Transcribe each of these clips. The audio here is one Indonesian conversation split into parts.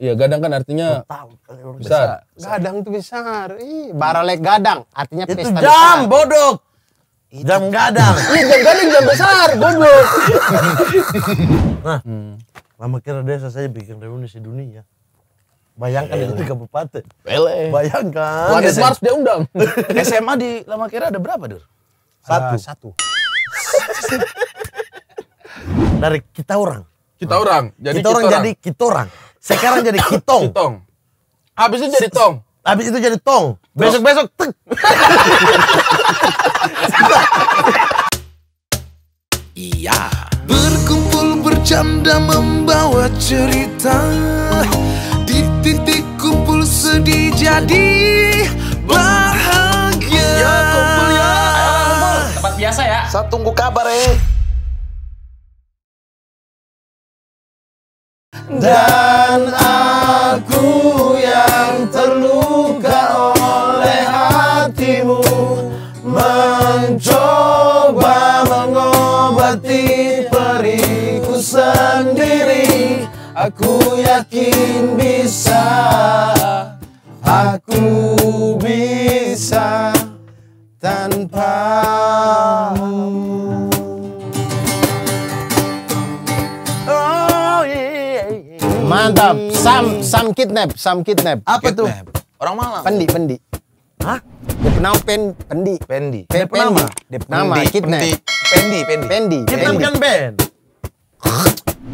Iya, gadang kan artinya Betang, besar. besar. Gadang itu besar. Ih, baralek gadang artinya itu pesta jam besar. bodoh. Itu. Jam gadang. Iya, jam gadang jam besar, goblok. nah, hmm. lama kira desa saya bikin reuni sedunia. Bayangkan iya. itu tiga kabupaten. Pele. Bayangkan. Wah, Mars dia undang. SMA di lama kira ada berapa, Dur? Satu. Uh, satu. Dari kita orang. Kita orang. Jadi kita, kita orang, orang jadi kita orang. Sekarang jadi kitong. Kitong. Habis itu jadi tong. Habis itu jadi tong. Besok-besok tek. Iya. Berkumpul bercanda membawa cerita. Di titik kumpul sedih jadi bahagia. Ya, kumpul ya. Tempat biasa ya. Saya tunggu kabar eh. dan aku yang terluka oleh hatimu mencoba mengobati periku sendiri aku yakin bisa aku bisa tanpamu Mantap. Sam Sam kidnap, Sam kidnap. Apa tuh? Orang Malang. Pendi, pendi. Hah? Depenau pen pendi. Pendi. Pe, nama Depenama kidnap. Pendi, pendi. Pendi. Kidnap kan Ben.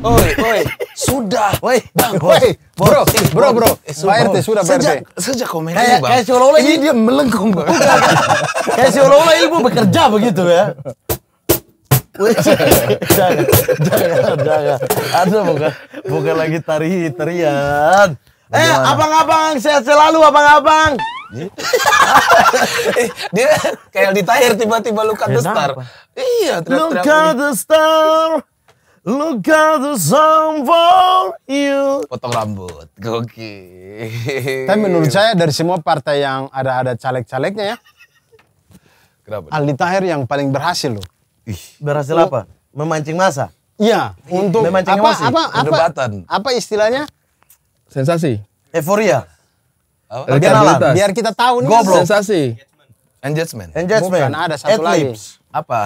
Oi, oi, sudah, woi, bang, woi, bro, bro, bro, bro eh, RT sudah Sejak komen kayak, bang. Kayak seolah-olah ini dia melengkung, bang. kayak seolah-olah ibu bekerja begitu ya jangan, jangan, jangan. Aduh, bukan, bukan lagi tari tarian. Eh, abang-abang, sehat selalu, abang-abang. Eh, dia kayak di Tahir tiba-tiba luka the star. Iya, luka the star. Look at the sun for you. Potong rambut, gokil. Tapi menurut saya dari semua partai yang ada ada caleg-calegnya ya. Kenapa? Aldi Tahir yang paling berhasil loh. Ih. Berhasil oh. apa? Memancing masa? Iya, untuk memancing apa, apa, Apa, apa, apa istilahnya? Sensasi. Euforia. Apa? Biar, kita tahu nih. Goblo. Sensasi. Engagement. Engagement. Bukan ada satu Adlibs. lagi. Apa?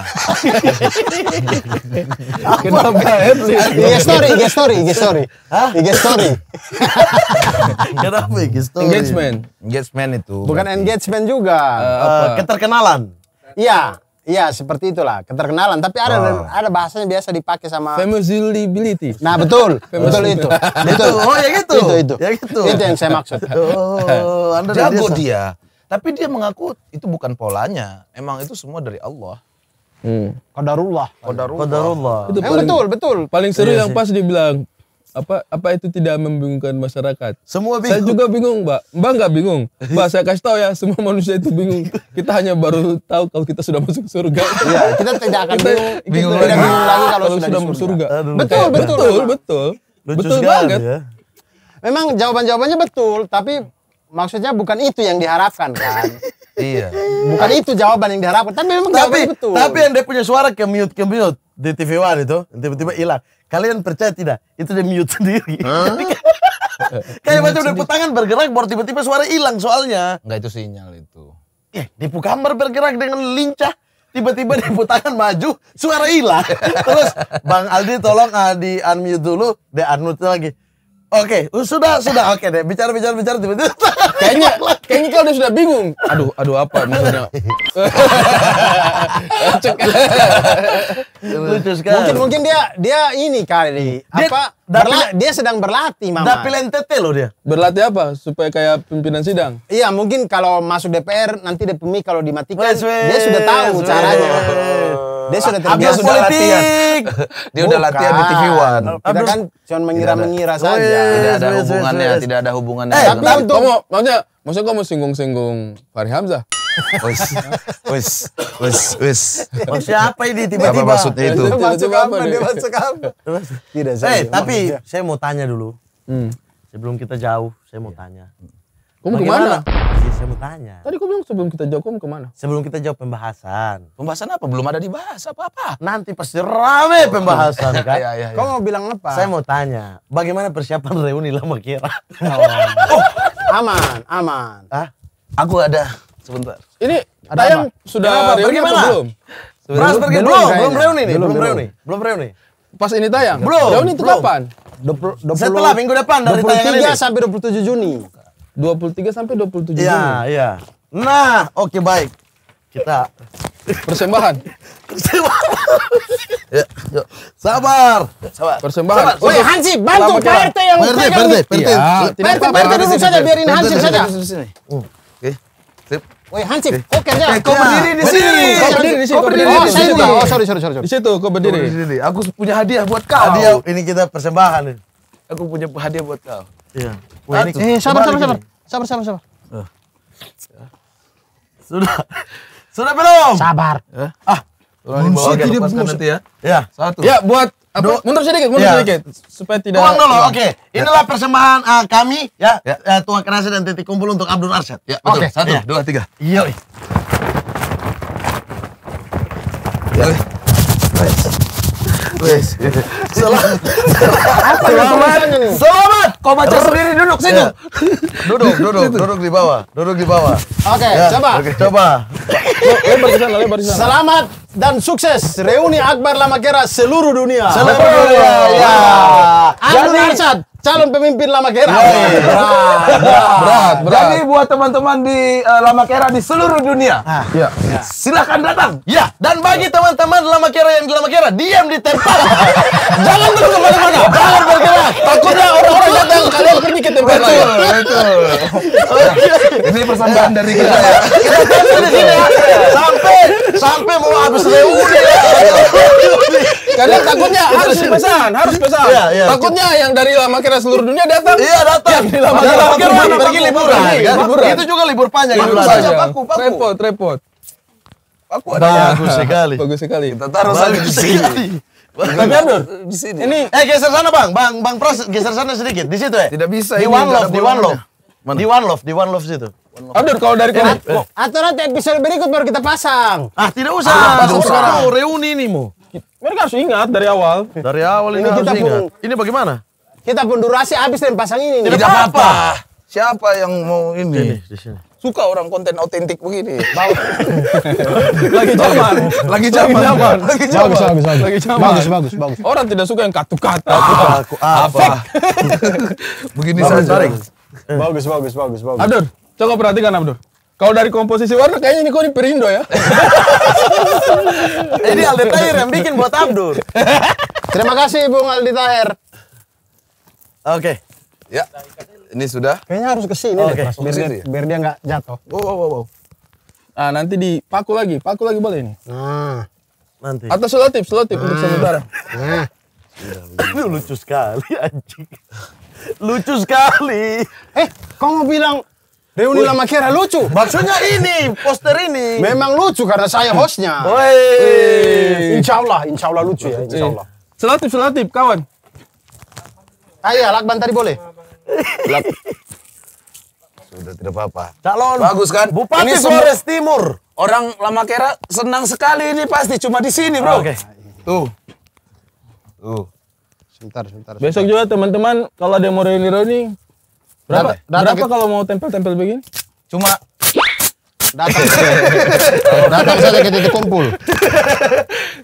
Kenapa Adlibs? IG iya, story, IG iya, story, IG iya, story. Hah? IG story. Kenapa IG story? Engagement. Engagement itu. Bukan engagement juga. Uh, apa? Keterkenalan. Iya. Iya seperti itulah keterkenalan. Tapi ada oh. ada bahasanya biasa dipakai sama. Famosability. Nah betul, betul itu, betul. Oh ya gitu. itu itu. Ya gitu. Itu yang saya maksud. Oh, anda jago dia. Tapi dia mengaku itu bukan polanya. Emang itu semua dari Allah. Hmm. Kadarullah. Kadarullah. Itu eh, paling, betul, betul. Paling seru iya yang pas dibilang apa apa itu tidak membingungkan masyarakat? Semua bingung. Saya juga bingung, Mbak. Mbak nggak bingung. Mbak saya kasih tahu ya, semua manusia itu bingung. Kita hanya baru tahu kalau kita sudah masuk surga. Iya, kita tidak akan kita, bingung, kita, bingung, lagi. bingung lagi kalau, kalau sudah, sudah masuk surga. surga. betul, betul, betul, betul, betul. Lucu betul banget. Ya. Memang jawaban-jawabannya betul, tapi maksudnya bukan itu yang diharapkan kan. iya. Bukan itu jawaban yang diharapkan, tapi memang tapi, betul. Tapi yang dia punya suara ke mute di TV One itu tiba-tiba hilang. -tiba Kalian percaya tidak? Itu dia mute sendiri. Kayak macam depu tangan bergerak, baru tiba-tiba suara hilang soalnya. Enggak itu sinyal itu. Eh, depu kamar bergerak dengan lincah. Tiba-tiba depu tangan maju, suara hilang. Terus Bang Aldi tolong uh, di unmute dulu, di unmute lagi. Oke, okay, oh, sudah sudah oke okay deh. Bicara bicara bicara tiba-tiba. Kayaknya kayaknya kau dia sudah bingung. Aduh, aduh apa maksudnya? Lucu sekali. Mungkin mungkin dia dia ini kali dia, apa? Berla, dia sedang berlatih, Mama. Dapil NTT loh dia. Berlatih apa? Supaya kayak pimpinan sidang. Iya, mungkin kalau masuk DPR nanti DPMI kalau dimatikan, wee, dia sudah tahu wee, caranya. Wee. Oh. Dia sudah terbiasa sudah latihan. Dia sudah latihan di TV One. Kita kan cuma mengira-mengira saja. Tidak ada hubungannya, tidak ada hubungannya. Eh, tapi kamu maksudnya maksudnya kamu singgung-singgung Fahri Hamzah. Wis, wis, wis, wis. Maksudnya apa ini tiba-tiba? Apa maksudnya itu? Dia masuk apa? Dia masuk apa? Tidak, saya. Eh, tapi saya mau tanya dulu. Hmm. Sebelum kita jauh, saya mau tanya. Kamu Bagaimana? kemana? Iya, saya mau tanya. Tadi kamu bilang sebelum kita jawab, kamu kemana? Sebelum kita jawab pembahasan. Pembahasan apa? Belum ada dibahas apa-apa. Nanti pasti rame pembahasan kan? ya, ya, ya. Kamu mau bilang apa? Saya mau tanya, bagaimana persiapan reuni lama kira? oh. oh. Aman, aman. Hah? Aku ada sebentar. Ini ada yang sudah reuni atau belum? belum, belum reuni nih, belum reuni, belum reuni. Pas ini tayang. Belum. Reuni itu kapan? 20, Setelah minggu depan dari tayangan ini. 23 sampai 27 Juni. 23 sampai 27 iya, Juni. Iya, iya. Nah, oke okay, baik. Kita persembahan. persembahan. ya, yuk. Sabar. Sabar. Persembahan. Woi, Hansip, bantu Pak RT yang PRT, pegang. PRT, PRT. Ya, PRT, PRT dulu saja biarin Hansip saja. Hmm, oke. Sip. Woi, Hansip, oke kerja? Ya. kau berdiri di sini. Kau berdiri di sini. Kau berdiri di sini. Oh, sorry, sorry, sorry. Di situ kau berdiri. Aku punya hadiah buat kau. Hadiah ini kita persembahan. Aku punya hadiah buat kau. Iya. Wah, eh, eh sabar, sabar, sabar, sabar, sabar, sabar. Uh. Eh. Sudah, sudah belum? Sabar. Eh. Ah, Orang dibawa agak lepaskan nanti ya. Ya, satu. Ya, buat apa? Mundur sedikit, mundur ya. sedikit supaya tidak. Tuang dulu, oke. Okay. Ya. Inilah persembahan uh, kami ya, ya. ya tua Kerasa dan Titik Kumpul untuk Abdul Arsyad. Ya, betul. Okay. Satu, ya. dua, tiga. Iya. Ya. Wes. Wes. Selamat. Selamat. Selamat. Kau baca sendiri duduk situ. Yeah. Duduk, duduk, duduk di bawah, duduk di bawah. Oke, okay, ya. yeah. coba. okay, coba. lebar sana, lebar sana. Selamat dan sukses reuni Akbar Lamakera seluruh dunia. Seluruh dunia. Ya. Arsyad, calon pemimpin Lama Kera. Oh, iya. berat, berat, berat, berat. Jadi buat teman-teman di uh, Lama Kera di seluruh dunia, ah, ya. ya. silahkan datang. Ya, dan bagi ya. teman-teman Lama Kera yang di Lama Kera, diam di tempat. Jangan terus kemana-mana. Jangan bergerak. Takutnya orang-orang datang, kalian pergi ke tempat lain. Betul, betul. Ini persembahan dari kita ya. ya. Kita di sini ya. Sampai sampai mau habis reuni karena takutnya harus pesan harus pesan ya, ya. takutnya yang dari lama kira seluruh dunia datang iya datang dari di lama kira pergi liburan kan? liburan itu juga libur panjang libur panjang iya. paku paku repot repot paku ada bagus sekali bagus sekali kita taruh saja di sini tapi Abdur, di sini. Ini eh geser sana Bang, Bang Bang Pras geser sana sedikit di situ ya. Tidak bisa. Di One Love, di One Love. Di One Love, di One Love situ. Aduh, kalau dari eh, kamu. Eh. atau nanti episode berikut baru kita pasang. Ah, tidak usah. Ah, usah. Baru reuni nih mu. Mereka harus ingat dari awal. Dari awal ini, ini harus kita ingat. Pun, ini bagaimana? Kita pun durasi habis dan pasang ini. Tidak, apa-apa. Siapa yang mau ini? di sini. Suka orang konten otentik begini. lagi zaman, lagi zaman, lagi zaman. Bagus, bagus, bagus. Lagi zaman. Bagus, bagus, bagus. Orang tidak suka yang katu-kata. Ah, apa? begini saja. Bagus, bagus, bagus, bagus. Aduh. Coba perhatikan Abdur. Kalau dari komposisi warna kayaknya ini kok ini Perindo ya. Ini Aldi Tahir yang bikin buat Abdur. Terima kasih Bung Aldi Tahir. Oke. Ya. Ini sudah. Kayaknya harus ke sini okay. deh. Ya? Biar dia, nggak jatuh. Wow, wow, wow. Nah, nanti dipaku lagi. Paku lagi boleh ini. Nah. Nanti. Atau selotip, selotip nah. untuk sementara. Nah. Aduh lucu sekali anjing. Lucu sekali. Eh, kau mau bilang Reuni eh, Lama Kera lucu. Maksudnya ini, poster ini. Memang lucu karena saya hostnya. Insya Allah, insya Allah lucu ya, insya Allah. Selatip, selatip, kawan. Ayo, lakban tadi boleh. Lak Sudah tidak apa-apa. Calon. Bagus kan? Bupati Flores Timur. Orang Lama Kera senang sekali ini pasti, cuma di sini bro. Oke. Okay. Tuh. Tuh. Sebentar, sebentar. Besok juga teman-teman kalau ada yang mau reuni-reuni, Berapa? Data, berapa kalau mau tempel-tempel begini? Cuma datang datang saja ke kumpul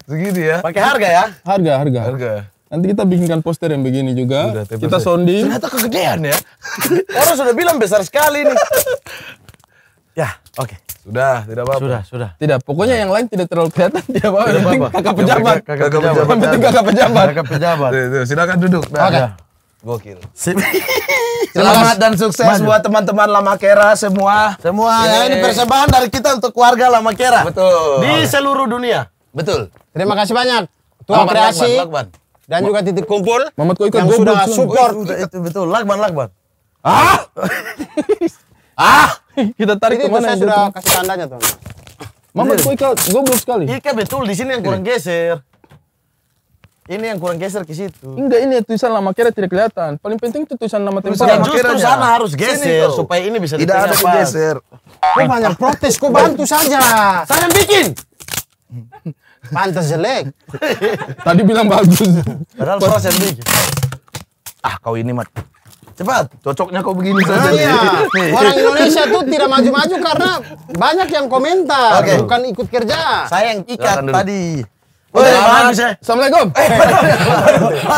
segitu ya pakai harga ya harga harga harga nanti kita bikinkan poster yang begini juga Udah, kita sounding ternyata kegedean ya orang sudah bilang besar sekali nih ya oke okay. sudah tidak apa, apa sudah sudah tidak pokoknya yang lain tidak terlalu kelihatan tidak apa, -apa. Tidak apa, -apa. kakak pejabat kakak pejabat kakak pejabat kakak pejabat, pejabat. silakan duduk nah, oke okay. Nah. ya. Gokil. Selamat dan sukses buat teman-teman Lama Kera semua. Semua. Ya, ini eh, persembahan dari kita untuk keluarga Lama Kera. Betul. Di seluruh dunia. Betul. Terima kasih banyak. Tuan kreasi. Lakban, lakban. Dan juga titik kumpul. Mamatku ikut yang sudah support. Oh, itu, itu, betul. Lakban, Lakban. Ah! Ah! ah! Kita tarik ini kemana? Saya sudah kasih tandanya, Tuan. Mamatku ikut goblok sekali. Iya betul. Di sini yang kurang iya. geser. Ini yang kurang geser ke situ. Enggak, ini tulisan lama kira tidak kelihatan. Paling penting itu tulisan nama tempat. Ya, justru sana harus geser supaya ini bisa Tidak ada geser. Kau banyak protes, kau bantu saja. Saya yang bikin. Pantas jelek. Tadi bilang bagus. Padahal saya yang bikin. Ah, kau ini mat. Cepat, cocoknya kau begini saja. Nah, iya. Orang Indonesia tuh tidak maju-maju karena banyak yang komentar, bukan ikut kerja. Saya yang ikat tadi. Oh, ya, aman. Assalamualaikum. Eh,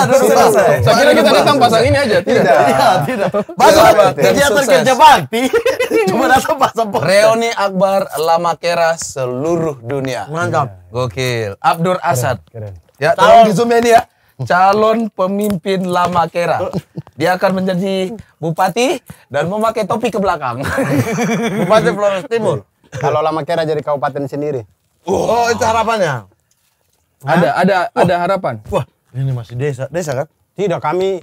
selesai. Ah, saya kira kita datang pasang ini aja. Tidak. Tidak, iya, tidak. Bagus. Kegiatan kerja bakti. Cuma datang pasang podcast. Reuni Akbar Lamakera seluruh dunia. Mantap. Iya. Gokil. Abdur Asad. Keren. Ya, tolong di zoom ini ya calon pemimpin lama kera. Dia akan menjadi bupati dan memakai topi ke belakang. bupati Flores Timur. Kalau lama kera jadi kabupaten sendiri. Oh, oh itu harapannya. Hah? Ada, ada, wah, ada harapan. Wah, ini masih desa, desa kan? Tidak, kami.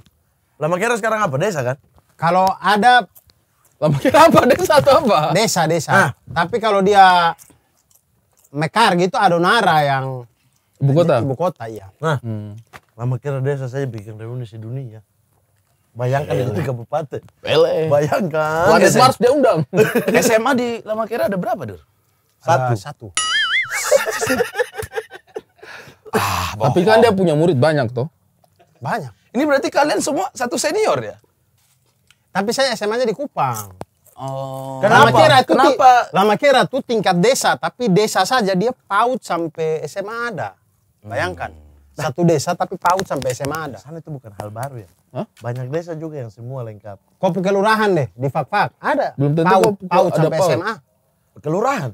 Lama kira sekarang apa? Desa kan? Kalau ada lama kira apa desa atau apa? Desa, desa. Nah. Tapi kalau dia mekar gitu Adonara yang ibu kota. Ibu kota ya. Nah. Hmm. Lama kira desa saya bikin reuni dunia. Bayangkan itu di kabupaten. Lele. Bayangkan. Wah, SMA harus dia undang. SMA di Lama Kira ada berapa, Dur? Satu. Uh, satu. Ah, Tapi kan dia punya murid banyak toh. Banyak. Ini berarti kalian semua satu senior ya? Tapi saya SMA-nya di Kupang. Oh. Kenapa? Lama kira itu Kenapa? Lama kira tuh tingkat desa, tapi desa saja dia paut sampai SMA ada. Bayangkan. Hmm. Satu desa tapi paut sampai SMA ada. Sana itu bukan hal baru ya. Huh? Banyak desa juga yang semua lengkap. Kopi kelurahan deh di Fak-Fak ada. Belum tentu PAUD, paut sampai paut. SMA. Kelurahan.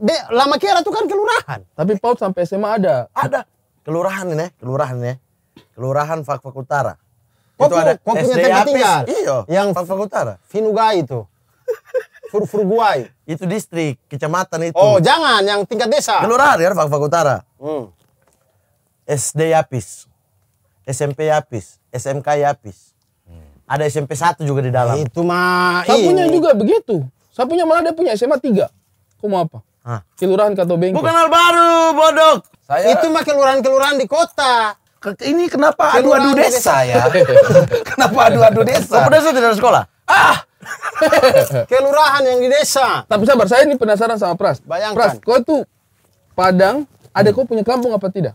De, Lama Kira tuh kan kelurahan. Tapi PAUD sampai SMA ada. Ada. Kelurahan nih kelurahan ya. Kelurahan Fak Fak Utara. Kok itu ada kok punya tempat tinggal? Iya. Yang Fak Utara. Vinugai itu. Furfurguai. Itu distrik, kecamatan itu. Oh, jangan yang tingkat desa. Kelurahan ya Fak Fak Utara. Hmm. SD Yapis. SMP Yapis, SMK Yapis. Hmm. Ada SMP 1 juga di dalam. Itu mah. Saya punya juga begitu. Saya punya malah dia punya SMA 3. mau apa? Hah? Kelurahan Bengko. Bukan hal baru, bodok. Saya... Itu mah kelurahan-kelurahan di kota. Ke, ini ya. kenapa adu-adu desa, desa ya? kenapa adu-adu desa? Kenapa desa tidak sekolah? Ah! kelurahan yang di desa. Tapi sabar, saya ini penasaran sama Pras. Bayangkan. Pras, kau tuh Padang, ada kau punya kampung apa tidak?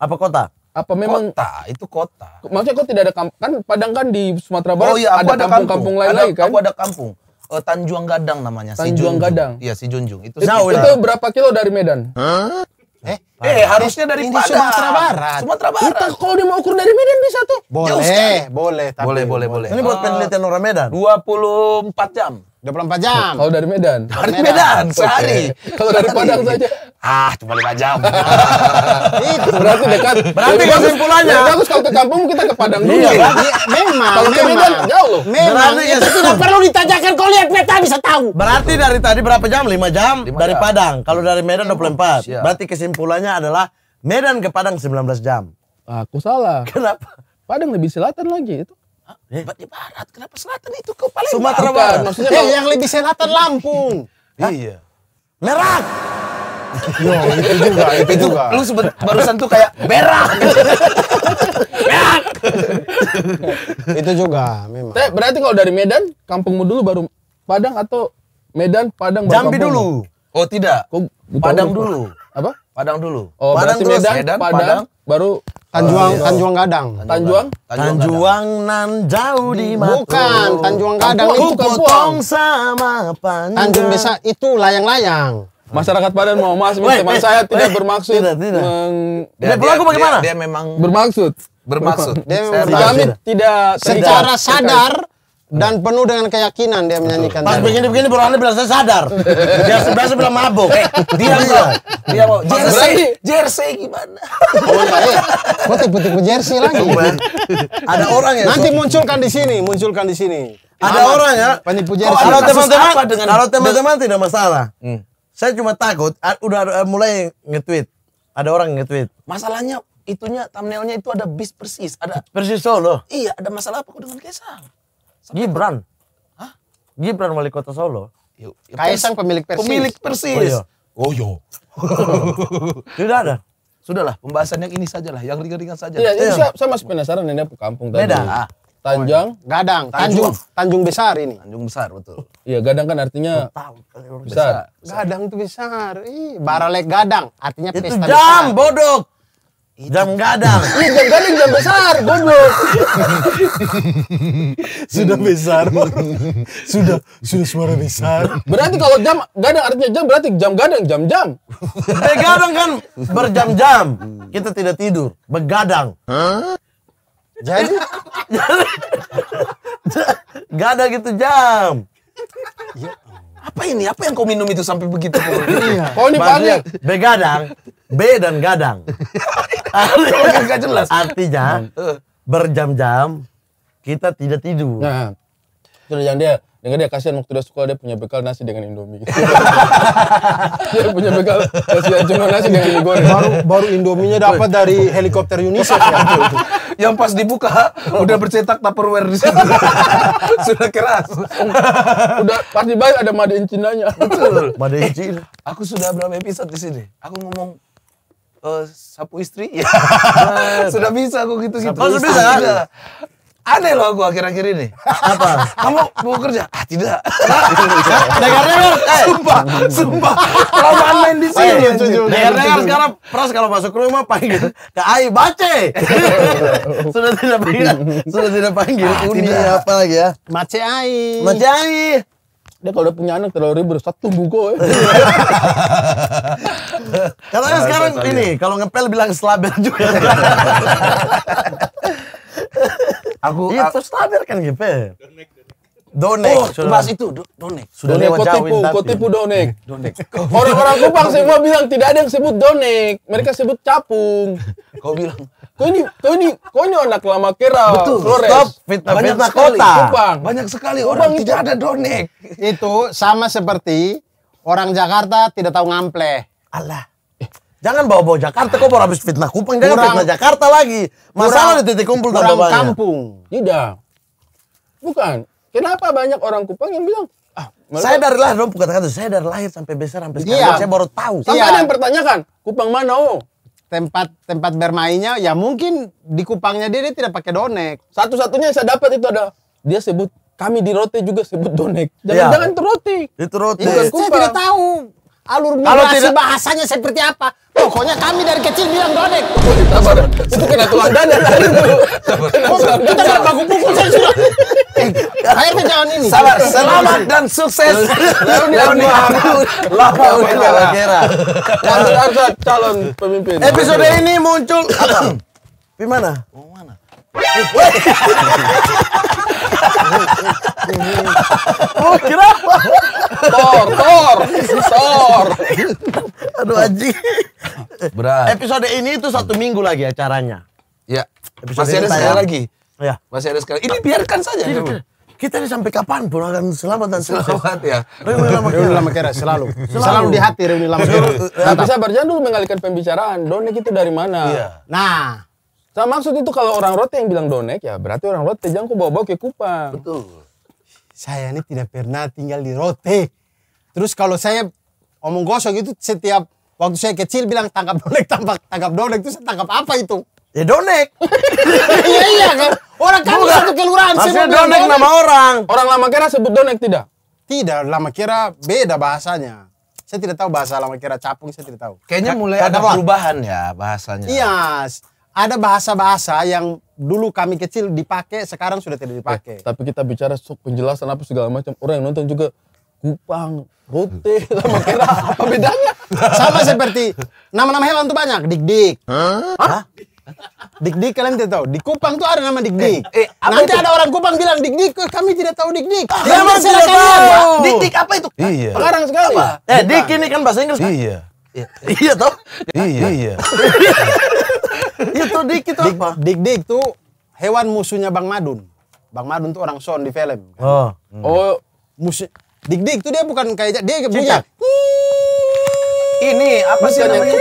Apa kota? Apa memang kota? Itu kota. Maksudnya kau tidak ada kampung kan Padang kan di Sumatera Barat oh, iya, ada kampung-kampung lain lain kan? Aku ada kampung uh, eh, Tanjung Gadang namanya. Tanjung si Gadang. Iya, si Junjung. Itu, itu, itu berapa kilo dari Medan? Huh? Eh, eh harusnya dari Padang. Sumatera Barat. Sumatera Barat. Kita kalau dia mau ukur dari Medan bisa tuh. Boleh, boleh, boleh, boleh, boleh. Ini buat eh, penelitian orang Medan. 24 jam. 24 jam. Kalau dari Medan. Dari Medan, Medan sehari. Kalau dari Padang saja. Ah, cuma 5 jam. itu berarti dekat. Berarti kesimpulannya. Ya, Bagus kalau ke kampung kita ke Padang dulu. Iya, kan? memang. Kalau ke Medan jauh loh. Memang. Berarti, ya. itu tidak perlu ditajakan kau lihat peta bisa tahu. Berarti dari tadi berapa jam? 5 jam 5 dari jam. Padang. Kalau dari Medan 24. Siap. Berarti kesimpulannya adalah Medan ke Padang 19 jam. Aku salah. Kenapa? Padang lebih selatan lagi itu. Hebat eh? di barat, kenapa selatan itu ke Palembang? Sumatera Barat. Maksudnya eh, yang lebih selatan Lampung. Iya. Merak. Yo, ya, itu juga, itu, juga. Lu sebut, barusan tuh kayak berak. berak. itu juga memang. Teh, berarti kalau dari Medan, kampungmu dulu baru Padang atau Medan, Padang baru Jambi dulu. Oh, tidak. Kok, Padang dulu. Apa? Padang dulu. Oh, Padang berarti Medan, Medan Padang, Padang, baru Tanjuang oh, Tanjuang Gadang. Tanjuang? Tanjuang nan jauh di mata. Bukan, Tanjuang Gadang itu potong sama panjang. Tanjung Besa itu layang-layang. Masyarakat Padang mau mas, teman eh, saya tidak eh, bermaksud. Tidak, tidak. Meng... Dia, dia, pelaku bagaimana? Dia, dia memang bermaksud. Bermaksud. Dia memang Kami tidak secara sadar dan penuh dengan keyakinan dia menyanyikan pas begini-begini baru anda bilang saya sadar dia sebelah bilang mabok. eh, iya. dia mau, dia mau jersey jersey gimana oh, iya. putih-putih iya. jersey lagi iya, ada orang ya nanti munculkan di sini munculkan di sini ada orang ya penipu jersey kalau teman-teman kalau teman-teman tidak masalah hmm. saya cuma takut udah eh, mulai nge-tweet ada orang nge-tweet masalahnya itunya thumbnailnya itu ada bis persis ada persis solo iya ada masalah apa dengan Kesang Gibran. Hah? Gibran wali kota Solo. Ya, Kaisang pemilik Persis. Pemilik Persis. Oh, iya. oh yo. Sudah ada. Sudahlah, pembahasan yang ini sajalah, yang ringan-ringan saja. Iya, ya, saya, saya masih penasaran ini apa kampung tadi. Beda. Ah. Tanjung, Gadang, Tanjung, Tanjung Besar ini. Tanjung Besar betul. Iya, Gadang kan artinya besar. besar. Gadang itu besar. Ih, Baralek Gadang artinya itu pesta jam besar. bodok. Jam gadang. jam gadang jam besar, goblok. sudah besar. sudah sudah suara besar. Berarti kalau jam gadang artinya jam berarti jam gadang jam-jam. Begadang kan berjam-jam. Kita tidak tidur, begadang. Huh? Jadi gadang itu jam. Ya, apa ini? Apa yang kau minum itu sampai begitu? Kau ini banyak. Begadang. B dan gadang. Artinya, oh, jelas. Artinya hmm. berjam-jam kita tidak tidur. Nah, terus yang dia dengan dia kasihan waktu dia sekolah dia punya bekal nasi dengan indomie. dia punya bekal kasihan cuma nasi dengan mie goreng. Baru baru indominya dapat dari helikopter UNICEF ya. yang pas dibuka udah bercetak tupperware di situ. Sudah keras. udah pasti baik ada Made in Cina-nya. Betul. Eh, made Cina. aku sudah berapa episode di sini? Aku ngomong uh, sapu istri ya sudah bisa aku gitu gitu sudah bisa ada aneh loh aku akhir-akhir ini apa kamu mau kerja ah tidak dengarnya mer eh, sumpah sumpah kalau main di oh, sini iya, dengarnya sekarang pras kalau masuk rumah panggil ke ai bace sudah tidak panggil sudah tidak panggil ah, tidak apa lagi ya mace ai mace ai dia kalau udah punya anak terlalu ribet satu buku ya. katanya eh. nah, sekarang katanya. ini kalau ngepel bilang slaber juga aku itu iya, slaber kan ngepel iya. Donek. Oh, Sudah. pas itu do Donek. Sudah donek, lewat kotipu, tipu, kau tipu Donek. Donek. Orang-orang Kupang semua bilang tidak ada yang sebut Donek. Mereka sebut capung. Kau bilang, kau ini, kau ini, kau ini anak lama kira, Betul. Flores. Stop. Fitnah, Banyak fitnah sekali. Kota. Kupang. Banyak sekali orang Kupang tidak itu. ada Donek. Itu sama seperti orang Jakarta tidak tahu ngample. Allah. Jangan bawa-bawa Jakarta, kok baru habis fitnah Kupang, jangan kurang, fitnah Jakarta lagi. Masalah kurang, di titik kumpul tambah banyak. kampung. Tidak. Bukan, Kenapa banyak orang Kupang yang bilang ah mereka... saya dari lahir dong kata-kata saya dari lahir sampai besar sampai sekarang iya. saya baru tahu. Sampai iya. ada yang pertanyakan Kupang mana oh? Tempat tempat bermainnya ya mungkin di Kupangnya dia, dia tidak pakai donek. Satu-satunya yang saya dapat itu ada dia sebut kami di Rote juga sebut donek. Jangan-jangan iya. itu Itu Rote. Saya tidak tahu alur migrasi bahasanya seperti apa. Pokoknya kami dari kecil bilang dodek. Sabar, itu kena tulang dada tadi dulu. Kita kan baku pukul saya sudah. Akhirnya jangan ini. Sabar, selamat dan sukses. Reunion Muhammad. Lapa Udah Lakera. Kantor calon pemimpin. Episode ini muncul. Di mana? Mau mana? Oh, kenapa? Tor, tor, tor. Aduh anjing. Berat. Episode ini itu satu minggu lagi acaranya. Ya. Episode Masih ada sekali lagi. Ya. Masih ada sekali. Ini biarkan saja. Tidak, kita ini sampai kapan pun akan selamat dan sukses. Selamat ya. Reuni lama kira. lama kira selalu. selalu. Selalu di hati reuni lama kira. Tapi sabar, berjalan dulu mengalihkan pembicaraan. Donek itu dari mana? Iya. Nah, sama maksud itu kalau orang rote yang bilang donek ya berarti orang rote jangan kau bawa-bawa ke Kupang. Betul. Saya ini tidak pernah tinggal di rote. Terus kalau saya omong gosok itu setiap waktu saya kecil bilang tangkap donek, tampak tangkap donek itu saya tangkap apa itu? Ya donek. Iya iya kan. Orang kamu satu kelurahan sih. donek, donek nama orang. Orang lama kira sebut donek tidak? Tidak, lama kira beda bahasanya. Saya tidak tahu bahasa lama kira capung, saya tidak tahu. Kayaknya mulai ada perubahan ya bahasanya. Iya, ada bahasa-bahasa yang dulu kami kecil dipakai sekarang sudah tidak eh, dipakai. Eh, tapi kita bicara sok penjelasan apa segala macam orang yang nonton juga kupang, rute, sama kira apa bedanya? Sama seperti nama-nama hewan tuh banyak, dik-dik. Hah? Dik-dik kalian tidak tahu. Di Kupang tuh ada nama dik-dik. Eh, eh, Nanti itu? ada orang Kupang bilang dik-dik, kami tidak tahu dik-dik. Ah, ya, masih tidak tahu. Dik-dik apa itu? Iya. Pengarang sekali. apa? Iya. Eh, dik ini kan bahasa Inggris. Kan? Iya. Iya, iya toh? Iya. Iya. iya. itu dik itu dik, apa? Dik dik tuh hewan musuhnya Bang Madun. Bang Madun tuh orang son di film. Oh. Hmm. Oh, musuh Dik dik tuh dia bukan kayak dia punya. Ini apa sih namanya?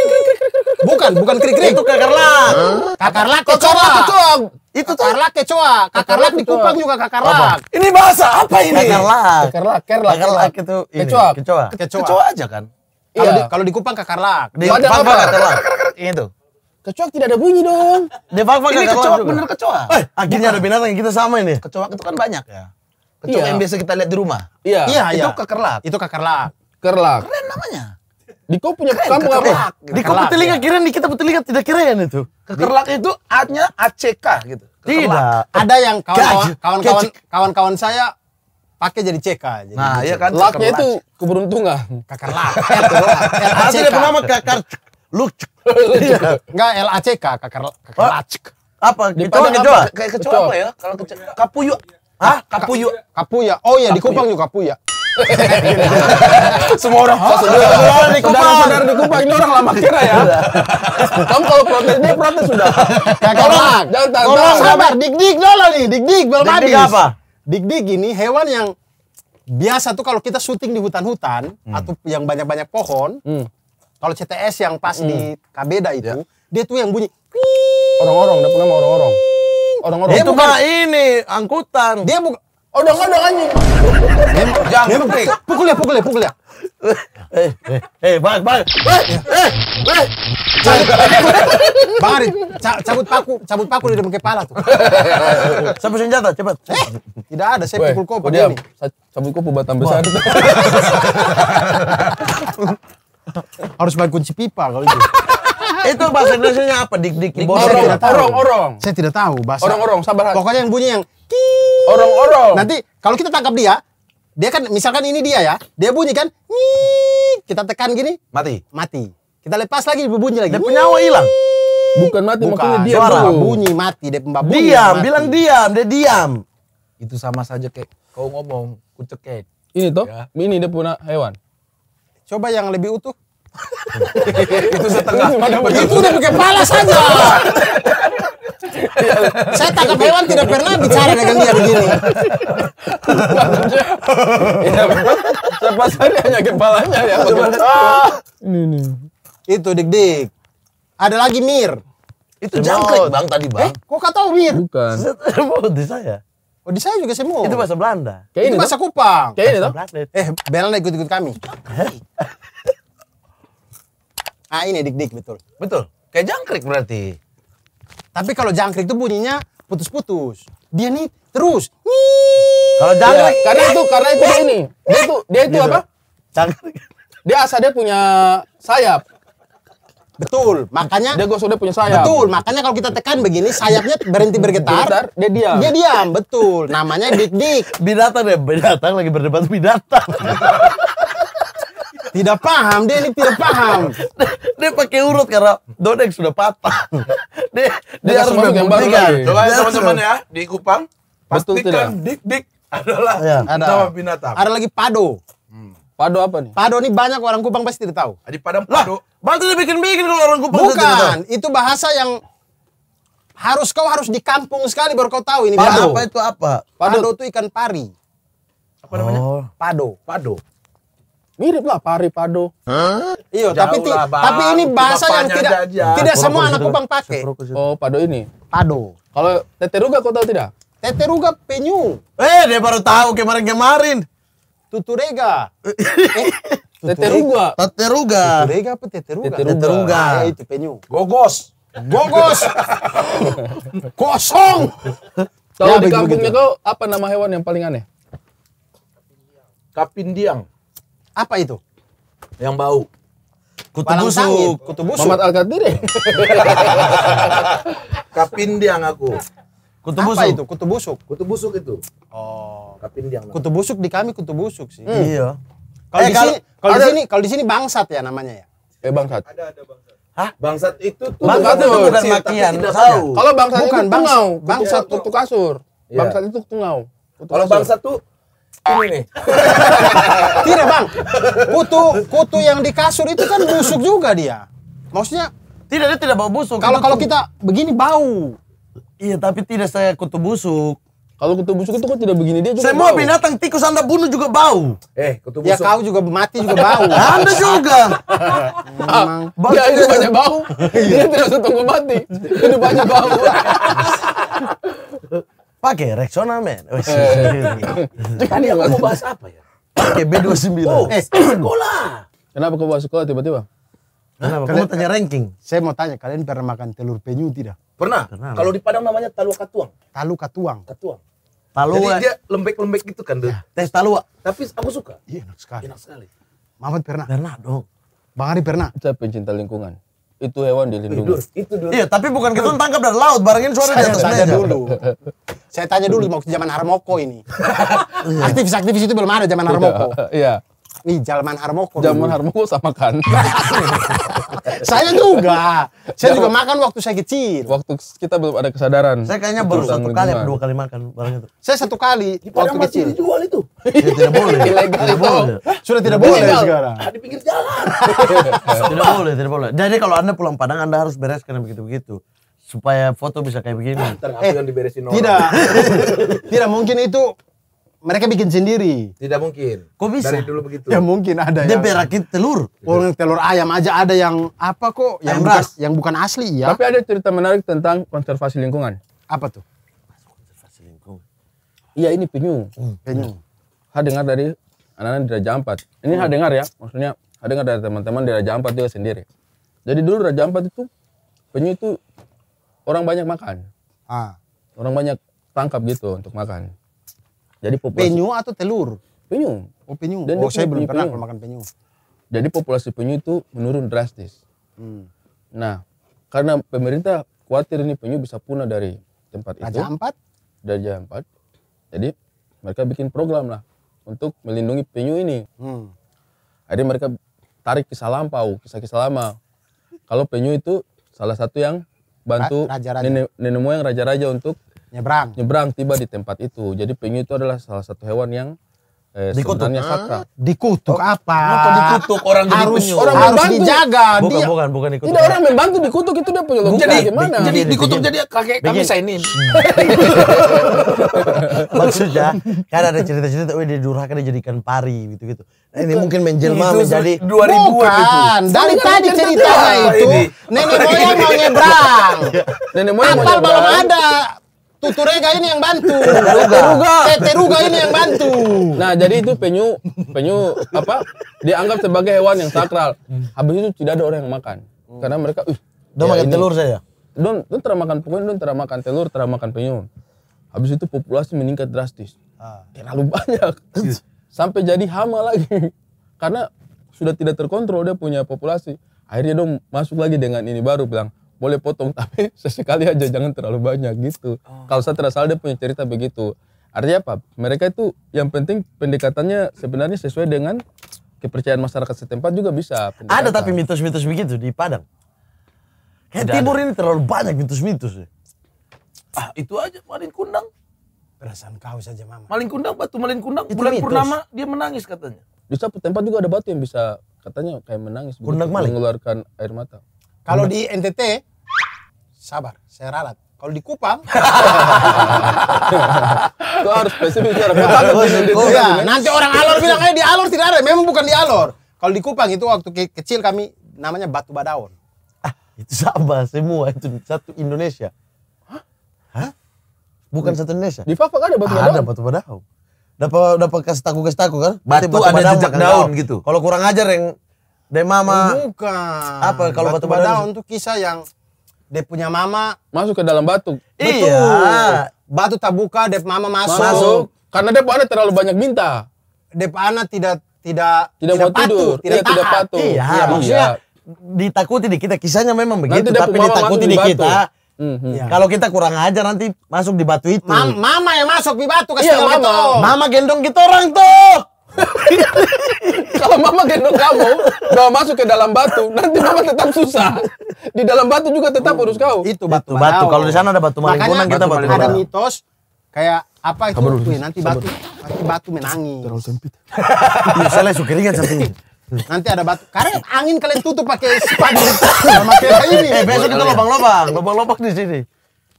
Bukan, bukan krik-krik. Itu kakarlak. Huh? Kakarlak kecoa. kecoa. Itu tuh. Kakarlak kecoa. Kakarlak di Kupang juga kakarlak. Ini bahasa apa ini? Kakarlak. Kakarlak, kerlak. Kakarlak itu ini. Kecoa. Kecoa. Kecoa aja kan? Kalau iya. di, kalau di Kupang kakarlak. Di Kupang kakarlak. Ini tuh kecoak tidak ada bunyi dong. Dia fak ini kecoak bener kecoak. Eh, akhirnya ada binatang yang kita sama ini ya? kecoak itu kan banyak ya. kecoak iya. yang biasa kita lihat di rumah. Iya. Iya, iya itu iya. kekerlak. Itu kekerlak. Kerlak. Keren namanya. di kau punya Keren, kampung apa? kau telinga ya. nih kita telinga tidak kirain itu. Kekerlak itu artinya ACK gitu. Tidak. Ada yang kawan-kawan kawan-kawan saya pakai jadi CK. Jadi nah, gitu. iya kan. Laknya itu keberuntungan. Kakerlak. Kakerlak. Ada yang bernama Lucek. Enggak iya. LACK, kakar K Apa? Di kecoa, kecoa. Kayak kecoa apa ya? Kalau kecoa kapuyu. ah Kapuyu. Kapuya. Oh iya di Kupang juga kapuya. Semua orang saudara di Kupang, saudara di Kupang ini orang lama kira ya. Iya. Kamu kalau protes dia protes sudah. Kalau jangan Sabar, dik-dik dulu nih, dik-dik belmadis. Dik-dik apa? Dik-dik ini hewan yang biasa tuh kalau kita syuting di hutan-hutan hmm. atau yang banyak-banyak pohon, hmm. Kalau CTS yang pas mm. di hmm. Kabeda itu, yeah. dia tuh yang bunyi orang-orang, udah pernah orang-orang. Orang-orang. Dia bukan ini angkutan. Dia bukan odong-odong anjing. Jangan dia pukul, pukul ya, pukul ya, pukul ya. Eh, eh, eh, baik, baik. Eh, eh, eh. Bang Arif, cabut paku, cabut paku di depan kepala tuh. Sampai senjata, cepat. Eh, tidak ada, saya pukul kau. Diam, cabut kau batang besar. Harus bangun kunci pipa kalau itu. itu bahasa Indonesia apa? Dik dik. Borong, orong, orong. Saya tidak tahu bahasa. Orong, orong, sabar. Pokoknya yang bunyi yang Orong, orong. Nanti kalau kita tangkap dia, dia kan misalkan ini dia ya, dia bunyi kan, kita tekan gini, mati, mati. Kita lepas lagi bunyi lagi. Dia nyawa hilang. Bukan mati, Bukan. maksudnya dia Suara dulu. bunyi mati, dia pembab bunyi. Diam, mati. bilang diam, dia diam. Itu sama saja kayak kau ngomong kuceket. Ini toh, ya. ini dia punya hewan. Coba yang lebih utuh. itu setengah. Itu udah pakai pala saja. Saya tangkap hewan tidak pernah bicara dengan dia begini. ya, siapa saja hanya kepalanya ya. Ini nih. Itu dik-dik. Ada lagi Mir. Itu jangkrik bang tadi bang. Eh, kok kau tahu Mir? Bukan. Mau di saya. Oh, di saya juga semua. Itu bahasa Belanda. Kayak ini bahasa Kupang. Kayak ini toh? Eh, Belanda ikut-ikut kami. ah, ini dik-dik betul. Betul. Kayak jangkrik berarti. Tapi kalau jangkrik itu bunyinya putus-putus. Dia nih terus. Kalau iya. jangkrik karena itu karena itu ini. Dia itu dia itu gitu. apa? Jangkrik. Dia asal dia punya sayap. Betul, makanya dia gue sudah punya sayap. Betul, makanya kalau kita tekan begini sayapnya berhenti bergetar, bergetar dia diam. Dia diam, betul. Namanya dik-dik. Binatang ya, binatang lagi berdebat binatang. tidak paham dia ini tidak paham dia pakai urut karena dodek sudah patah dia dia, harus membuktikan coba teman-teman ya di Kupang pastikan dik dik adalah ya, ada. nama binatang ada lagi pado hmm. pado apa nih pado ini banyak orang Kupang pasti tidak tahu di Padang pado Berarti dibikin-bikin kalau orang kupang Bukan, itu bahasa yang harus kau harus di kampung sekali baru kau tahu ini pado. apa itu apa? Pado. pado itu ikan pari. Apa namanya? Pado. Oh. Pado. Mirip lah pari pado. Hah? Iya, tapi lah, tapi ini bahasa yang tidak aja. tidak Kuro semua anak Kupang pakai. Oh, pado ini. Pado. Kalau teteruga kau tahu tidak? Teteruga penyu. Eh, dia baru tahu kemarin-kemarin. Tuturega. Eh, Teteruga. Teteruga. Teteruga apa teteruga? Teteruga. Ah, itu penyu. Gogos. Gogos. Kosong. Kalau ya, di kampungnya kau apa nama hewan yang paling aneh? Kapindiang. Apa itu? Yang bau. Kutu busuk, kutu busuk. Mamat al -Katiri. Kapindiang aku. Kutu busuk. Apa itu? Kutu busuk. Kutu busuk itu. Oh. Kapindiang. Kutu busuk di kami kutu busuk sih. Hmm. Iya. Kalau eh, di sini kalau di sini kalau di sini bangsat ya namanya ya. Eh bangsat. Ada ada bangsat. Hah? Bangsat itu tuh bangsat itu bukan makian. Kalau bangsat bukan, itu tungau, bangsat tutup kasur. Iya. Bangsat itu tungau. Kalau bangsat tuh ini Tidak bang, kutu kutu yang di kasur itu kan busuk juga dia. Maksudnya tidak dia tidak bau busuk. Kalau kalau kita begini bau. Iya tapi tidak saya kutu busuk. Kalau kutu busuk itu kok tidak begini dia juga. Semua bau. binatang tikus Anda bunuh juga bau. Eh, kutu ya, busuk. Ya kau juga mati juga bau. anda juga. Ah, Memang. ya, itu banyak bau. Iya. dia tidak tunggu mati. Itu banyak bau. Pakai Rexona men. Tadi eh. kan yang mau bahas apa ya? Pakai B29. Oh, eh, eh sekolah. Kenapa kau bahas sekolah tiba-tiba? Kenapa? Kalian tanya ranking. Saya mau tanya, kalian pernah makan telur penyu tidak? Pernah. Pernah. Kalau di Padang namanya talu katuang. Talu katuang. Katuang. Talua, Jadi dia lembek-lembek gitu kan, tuh. Ya. Tes talua. Tapi aku suka. Iya, enak sekali. Enak sekali. Mamat pernah. Pernah dong. Bang Ari pernah. Saya pencinta lingkungan. Itu hewan dilindungi. Itu, itu dulu. Iya, tapi bukan kita tangkap dari laut, ini suara saya di atas dulu. saya tanya dulu waktu zaman Harmoko ini. Iya. Aktivis-aktivis itu belum ada zaman Harmoko. Iya. Nih Jalman Harmoko. Jalman Harmoko sama kan. saya juga. Saya juga makan waktu saya kecil. Waktu kita belum ada kesadaran. Saya kayaknya baru satu kali atau dua kali makan barang itu. Saya satu kali Di waktu kecil. dijual itu. Ya, tidak boleh. Ilegal tidak boleh. Sudah tidak boleh sekarang. Di pinggir jalan. tidak boleh, tidak boleh. Jadi kalau Anda pulang Padang Anda harus beres karena begitu-begitu supaya foto bisa kayak begini. eh, Tidak. tidak mungkin itu mereka bikin sendiri. Tidak mungkin. Kok bisa? Dari dulu begitu. Ya mungkin ada Dia yang. berakin telur. Orang oh, telur ayam aja ada yang apa kok? Yang ayam bukan, yang bukan asli ya. Tapi ada cerita menarik tentang konservasi lingkungan. Apa tuh? Konservasi lingkungan. Iya ini penyu. Hmm. Penyu. Saya dengar dari anak-anak dari Raja Ampat. Ini hmm. dengar ya, maksudnya saya dengar dari teman-teman dari Raja Ampat juga sendiri. Jadi dulu Raja Ampat itu penyu itu orang banyak makan. Ah. Orang banyak tangkap gitu untuk makan. Jadi populasi penyu atau telur? Penyu. Oh penyu. Dan oh saya belum pernah makan penyu. Jadi populasi penyu itu menurun drastis. Hmm. Nah, karena pemerintah khawatir ini penyu bisa punah dari tempat Raja itu. Raja Ampat? Raja Ampat. Jadi mereka bikin program lah untuk melindungi penyu ini. Hmm. Jadi mereka tarik kisah lampau, kisah-kisah lama. Kalau penyu itu salah satu yang bantu raja -raja. nenek moyang raja-raja untuk nyebrang nyebrang tiba di tempat itu jadi penyu itu adalah salah satu hewan yang eh, dikutuk. sebenarnya ah. sakral dikutuk oh, apa dikutuk orang jadi harus penyu orang harus membantu. dijaga bukan dia. bukan bukan dikutuk tidak orang membantu dikutuk itu dia penyu jadi gimana di, jadi dikutuk jadi kakek kami sainin hmm. maksudnya kan ada cerita-cerita wih dia durhaka dia jadikan pari gitu-gitu Nah, ini mungkin menjelma itu menjadi dua ribuan bukan itu. dari tadi ceritanya itu nenek moyang mau nyebrang nenek moyang apal belum ada Tuturega ini yang bantu. Teruga. Eh, teruga ini yang bantu. Nah, jadi itu penyu penyu apa? Dianggap sebagai hewan yang sakral. Habis itu tidak ada orang yang makan. Karena mereka, ih, udah ya makan telur saja. Don, don termakan pokoknya don teramakan telur, teramakan penyu. Habis itu populasi meningkat drastis. Ah. Terlalu banyak. Sampai jadi hama lagi. Karena sudah tidak terkontrol dia punya populasi. Akhirnya dong masuk lagi dengan ini baru bilang, boleh potong tapi sesekali aja iya. jangan terlalu banyak gitu. Oh. Kalau saya terasa dia punya cerita begitu. Artinya apa? Mereka itu yang penting pendekatannya sebenarnya sesuai dengan kepercayaan masyarakat setempat juga bisa. Ada tapi mitos-mitos begitu di Padang. Kayak Tidak Timur ada. ini terlalu banyak mitos-mitos. Ah itu aja maling kundang. Perasaan kau saja mama. Maling kundang batu maling kundang itu bulan mitos. purnama dia menangis katanya. Di satu tempat juga ada batu yang bisa katanya kayak menangis. Kundang maling. Mengeluarkan air mata. Kalau di NTT sabar, saya ralat. Kalau di Kupang, itu harus spesifik Oh ya, nanti orang alor bilang, eh di alor tidak ada, memang bukan di alor. Kalau di Kupang itu waktu ke kecil kami namanya batu badaon. Ah, itu sama semua itu satu Indonesia. Hah? Hah? Bukan satu Indonesia. Di Papua kan ada batu badaon. Ada batu badaon. Dapat dapat kasih taku kasih taku kan? Batu, batu ada jejak daun, daun gitu. Kalau kurang ajar yang dari mama. Bukan. Apa kalau batu, batu badaon itu kisah yang dia punya mama masuk ke dalam batu. Iya. Betul. Batu tak buka, dep mama masuk. masuk. Karena Dev anak terlalu banyak minta. Dep anak tidak tidak tidak, tidak mau tidur, tidak, iya, tidak patuh. Iya, iya maksudnya iya. ditakuti di kita kisahnya memang begitu, tapi ditakuti di, di kita. Mm -hmm. ya. Kalau kita kurang aja nanti masuk di batu itu. Ma mama yang masuk di batu kasih iya, mama. Mama gendong kita orang tuh. Kalau mama gendong kamu, bawa masuk ke dalam batu, nanti mama tetap susah. Di dalam batu juga tetap harus oh, kau. Itu batu. batu. Kalau di sana ada batu maling kita batu maling. Ada mitos kayak apa itu nanti batu nanti batu menangis. Terlalu sempit. Misalnya iya, ringan satu. Nanti ada batu. Karena angin kalian tutup pakai sepatu Sama kayak ini. Eh, besok kita lobang-lobang, lobang-lobang di sini.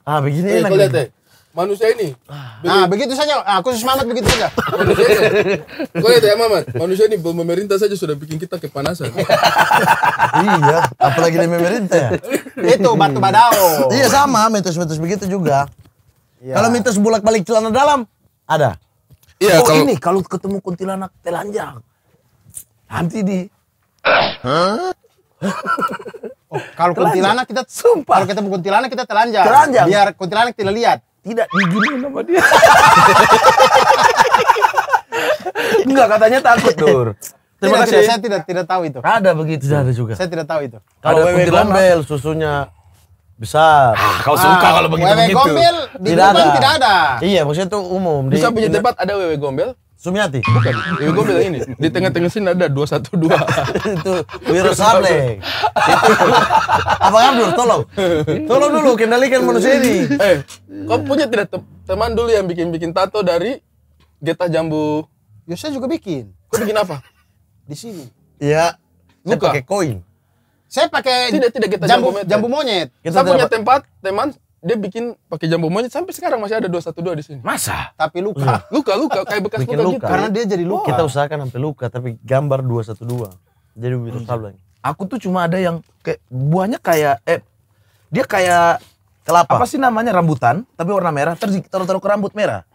Ah, begini eh, enak manusia ini. Nah, begitu, ah, begitu saja. Ah, aku khusus Mamat begitu saja. Manusia ini. Kau lihat ya Mamat, manusia ini belum memerintah saja sudah bikin kita kepanasan. iya, apalagi ini memerintah. Itu batu badao. iya sama, mitos-mitos begitu juga. Ya. Kalau mitos bulak balik celana dalam, ada. Iya, oh kalau... ini kalau ketemu kuntilanak telanjang. Nanti di... Hah? oh, kalau kuntilanak kita sumpah. Kalau ketemu kuntilanak kita telanjang. Telanjang. Biar kuntilanak tidak lihat tidak diginiin sama dia. Enggak katanya takut, Dur. Terima kasih. saya tidak tidak tahu itu. Ada begitu. Tidak ada juga. Saya tidak tahu itu. Kalau wewe gombel susunya besar. Ah, kau suka ah, kalau begitu begitu. Wewe gombel di tidak ada. tidak ada. Iya, maksudnya itu umum. Bisa di, punya tempat ada wewe gombel? Sumiati? Bukan. Ya gue bilang ini, di tengah-tengah sini ada 212. itu Wiro Sable. apa kabar? tolong. Tolong dulu, kendalikan manusia ini. Eh, kau punya tidak te teman dulu yang bikin-bikin tato dari getah jambu? Ya saya juga bikin. Kau bikin apa? Di sini. Iya. Saya pakai koin. Saya pakai tidak tidak getah jambu, jambu monyet. Jambu monyet. Saya punya tempat teman dia bikin pakai jambu monyet sampai sekarang masih ada dua satu dua di sini. Masa? Tapi luka. Iya. Luka, luka kayak bekas Bikin luka, luka gitu. Karena dia jadi luka. Kita usahakan sampai luka tapi gambar dua satu dua Jadi bisa hmm. lagi. Aku tuh cuma ada yang kayak buahnya kayak eh dia kayak kelapa. Apa sih namanya rambutan tapi warna merah terus taruh-taruh ke rambut merah.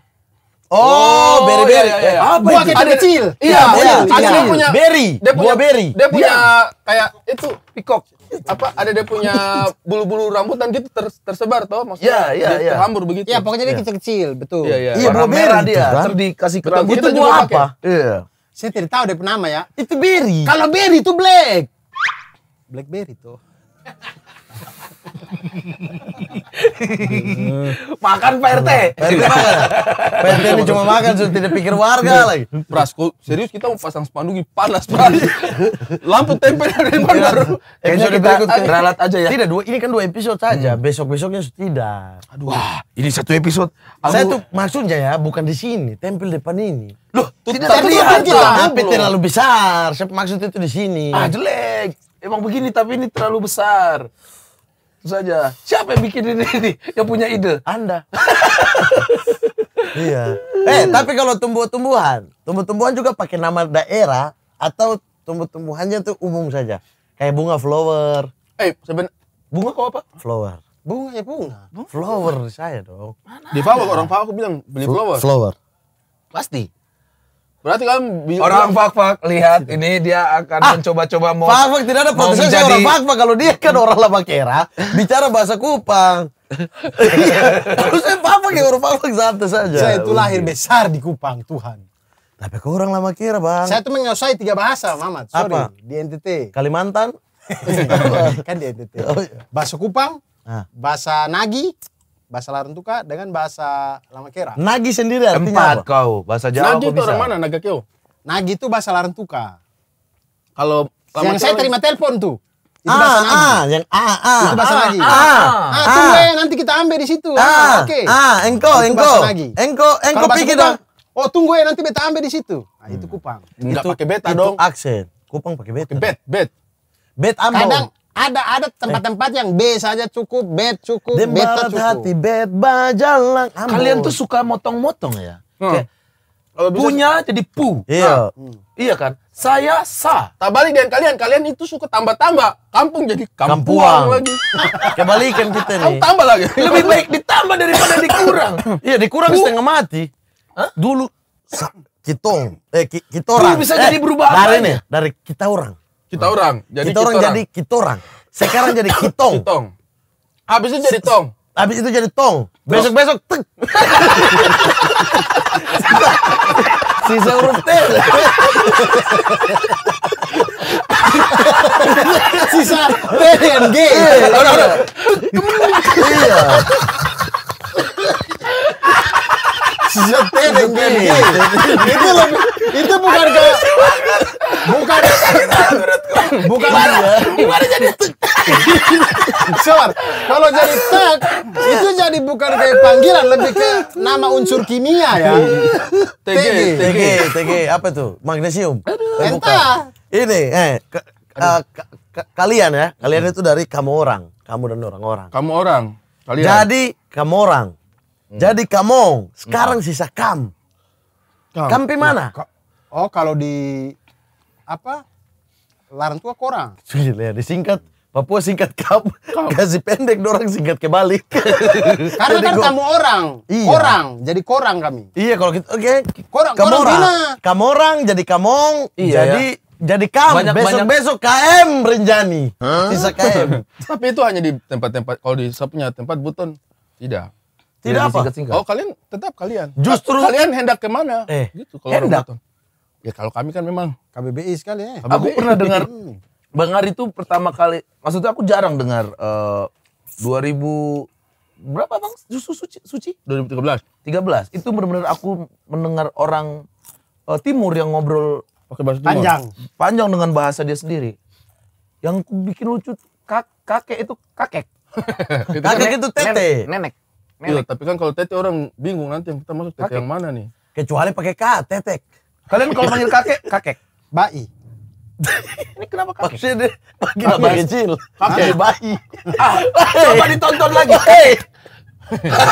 Oh, beri-beri. Oh, iya, iya, iya. Apa buah itu? Ada kecil. Iya, iya, Ada iya, iya. dia punya beri. Dia punya buah beri. Dia punya iya. kayak itu pikok. Apa ada dia punya bulu-bulu rambutan gitu ter, tersebar toh maksudnya. yeah, yeah, dia yeah. Terhambur begitu. Iya, pokoknya dia kecil-kecil, betul. Iya, iya. Iya, buah merah dia. Gitu kan? Terus dikasih ke rambut. Itu buah apa? Iya. Yeah. Saya tidak tahu deh nama ya. Itu beri. Kalau beri itu black. Blackberry tuh makan Pak RT. Pak RT makan. Pak RT ini cuma makan, sudah tidak pikir warga iya. lagi. Pras, serius kita mau pasang spanduk panas Pras. Lampu tempe dari mana baru? Episode berikutnya. ralat aja ya. Tidak dua, ini kan dua episode saja. Hmm. Besok besoknya sudah tidak. Aduh, wah, ini satu episode. Aku... Saya tuh maksudnya ya, bukan di sini, tempel depan ini. Loh, tidak terlihat Tapi terlalu besar. Maksud itu di sini. Ah jelek. Emang begini tapi ini terlalu besar saja. Siapa yang bikin ini, ini? Yang punya ide? Anda. iya. Eh, tapi kalau tumbuh-tumbuhan, tumbuh-tumbuhan juga pakai nama daerah atau tumbuh-tumbuhannya tuh umum saja. Kayak bunga flower. Eh, seben bunga kok apa? Flower. Bunga ya bunga. bunga? Flower saya dong. Mana Di Papua orang Papua aku bilang beli flower. Flower. Pasti. Berarti kan orang fak-fak lihat ini dia akan ah, mencoba-coba mau fak-fak tidak ada potensi menjadi... orang fak-fak kalau dia kan orang lama kera bicara bahasa Kupang. saya fak-fak ya orang fak-fak santai saja. Saya itu lahir besar di Kupang Tuhan. Tapi kok orang lama kira bang. Saya itu menguasai tiga bahasa Mamat. Sorry. Apa? Di NTT. Kalimantan. kan di NTT. Oh, iya. Bahasa Kupang. Ah. Bahasa Nagi bahasa Larantuka dengan bahasa Lamakera. Nagi sendiri artinya Empat apa? kau, bahasa Jawa Nagi itu orang mana naga kau? Nagi itu bahasa Larantuka. Kalau yang saya terima telepon tuh. Itu ah, bahasa Nagi. Ah, yang ah, ah. Itu bahasa ah, Nagi. Ah, ah, ah, ah, tunggu ya, nanti kita ambil di situ. Ah, ah oke. Okay. Ah, engko itu Nagi. Engko, engko pikir dong. Oh, tunggu ya, nanti beta ambil di situ. Nah, itu hmm. Kupang. Enggak pakai beta itu dong. Aksen. Kupang pakai beta. Bet, bet. Bet ambo Kadang ada ada tempat-tempat yang B saja cukup, B cukup, B cukup. hati bed bajalang. Kalian tuh suka motong-motong ya. Hmm. Kayak, punya jadi pu. Iya. Nah, hmm. Iya kan? Saya sa. balik dengan kalian, kalian itu suka tambah-tambah. Kampung jadi kampuang, kampuang. lagi. Kebalikan kita nih. tambah lagi. Lebih baik ditambah daripada dikurang. iya, dikurang Bu. setengah mati. Hah? Dulu sa, kitong eh ki, kitorang. Dulu bisa eh, jadi berubah dari ini. dari kita orang. Kita orang. Jadi kita orang jadi kita orang. Sekarang jadi kitong. kitong. Habis itu jadi tong. Habis itu jadi tong. Besok-besok tek. Sisa huruf T. Sisa T dan G. Iya. iya. Sisa T dan G. Itu lebih, itu bukan kayak bukan gimana, ya. gimana jadi Sabar, kalau jadi tag itu jadi bukan kayak panggilan lebih ke nama unsur kimia ya. TG, TG, TG, apa tuh? Magnesium. Eh, Entah. Ini, eh, ke, uh, ke, eh, ke, kalian ya, kalian itu dari kamu orang, kamu dan orang-orang. Kamu orang. Kalian. Jadi kamu orang. Hmm. Jadi kamu sekarang hmm. sisa kam. Kam, kam mana? Nah, ka, oh, kalau di apa? larang tua korang. Sudah disingkat. Papua singkat kap, kasih pendek dorang singkat kebalik. Karena kan jadi kan gua, kamu orang, iya. orang jadi korang kami. Iya kalau gitu, oke. Okay. Korang, kamu orang, kamu orang jadi kamong, iya, jadi ya. jadi kamu. Banyak, besok banyak. besok KM Rinjani, huh? sisa KM. Tapi itu hanya di tempat-tempat kalau di saya punya tempat buton tidak. Tidak, tidak apa? Singkat -singkat. Oh kalian tetap kalian. Justru kalian hendak kemana? Eh, gitu, kalau hendak. Ya kalau kami kan memang KBBI sekali ya. Eh. KBBI. Aku pernah dengar hmm. Bang Ari itu pertama kali, maksudnya aku jarang dengar uh, eh, 2000 berapa Bang? Susu suci, suci? 2013. 13. Itu benar-benar aku mendengar orang uh, timur yang ngobrol pakai bahasa timur. Panjang. Panjang dengan bahasa dia sendiri. Yang bikin lucu kak, kakek itu kakek. itu kakek itu tete. Nenek. nenek. Iya, tapi kan kalau tete orang bingung nanti yang kita masuk tete kakek. yang mana nih? Kecuali pakai K, tetek. Kalian kalau manggil kakek, kakek. Bai. Ini kenapa kakek? Maksudnya panggil ah, kecil. Kakek bayi. Ah, coba ditonton lagi. Hey.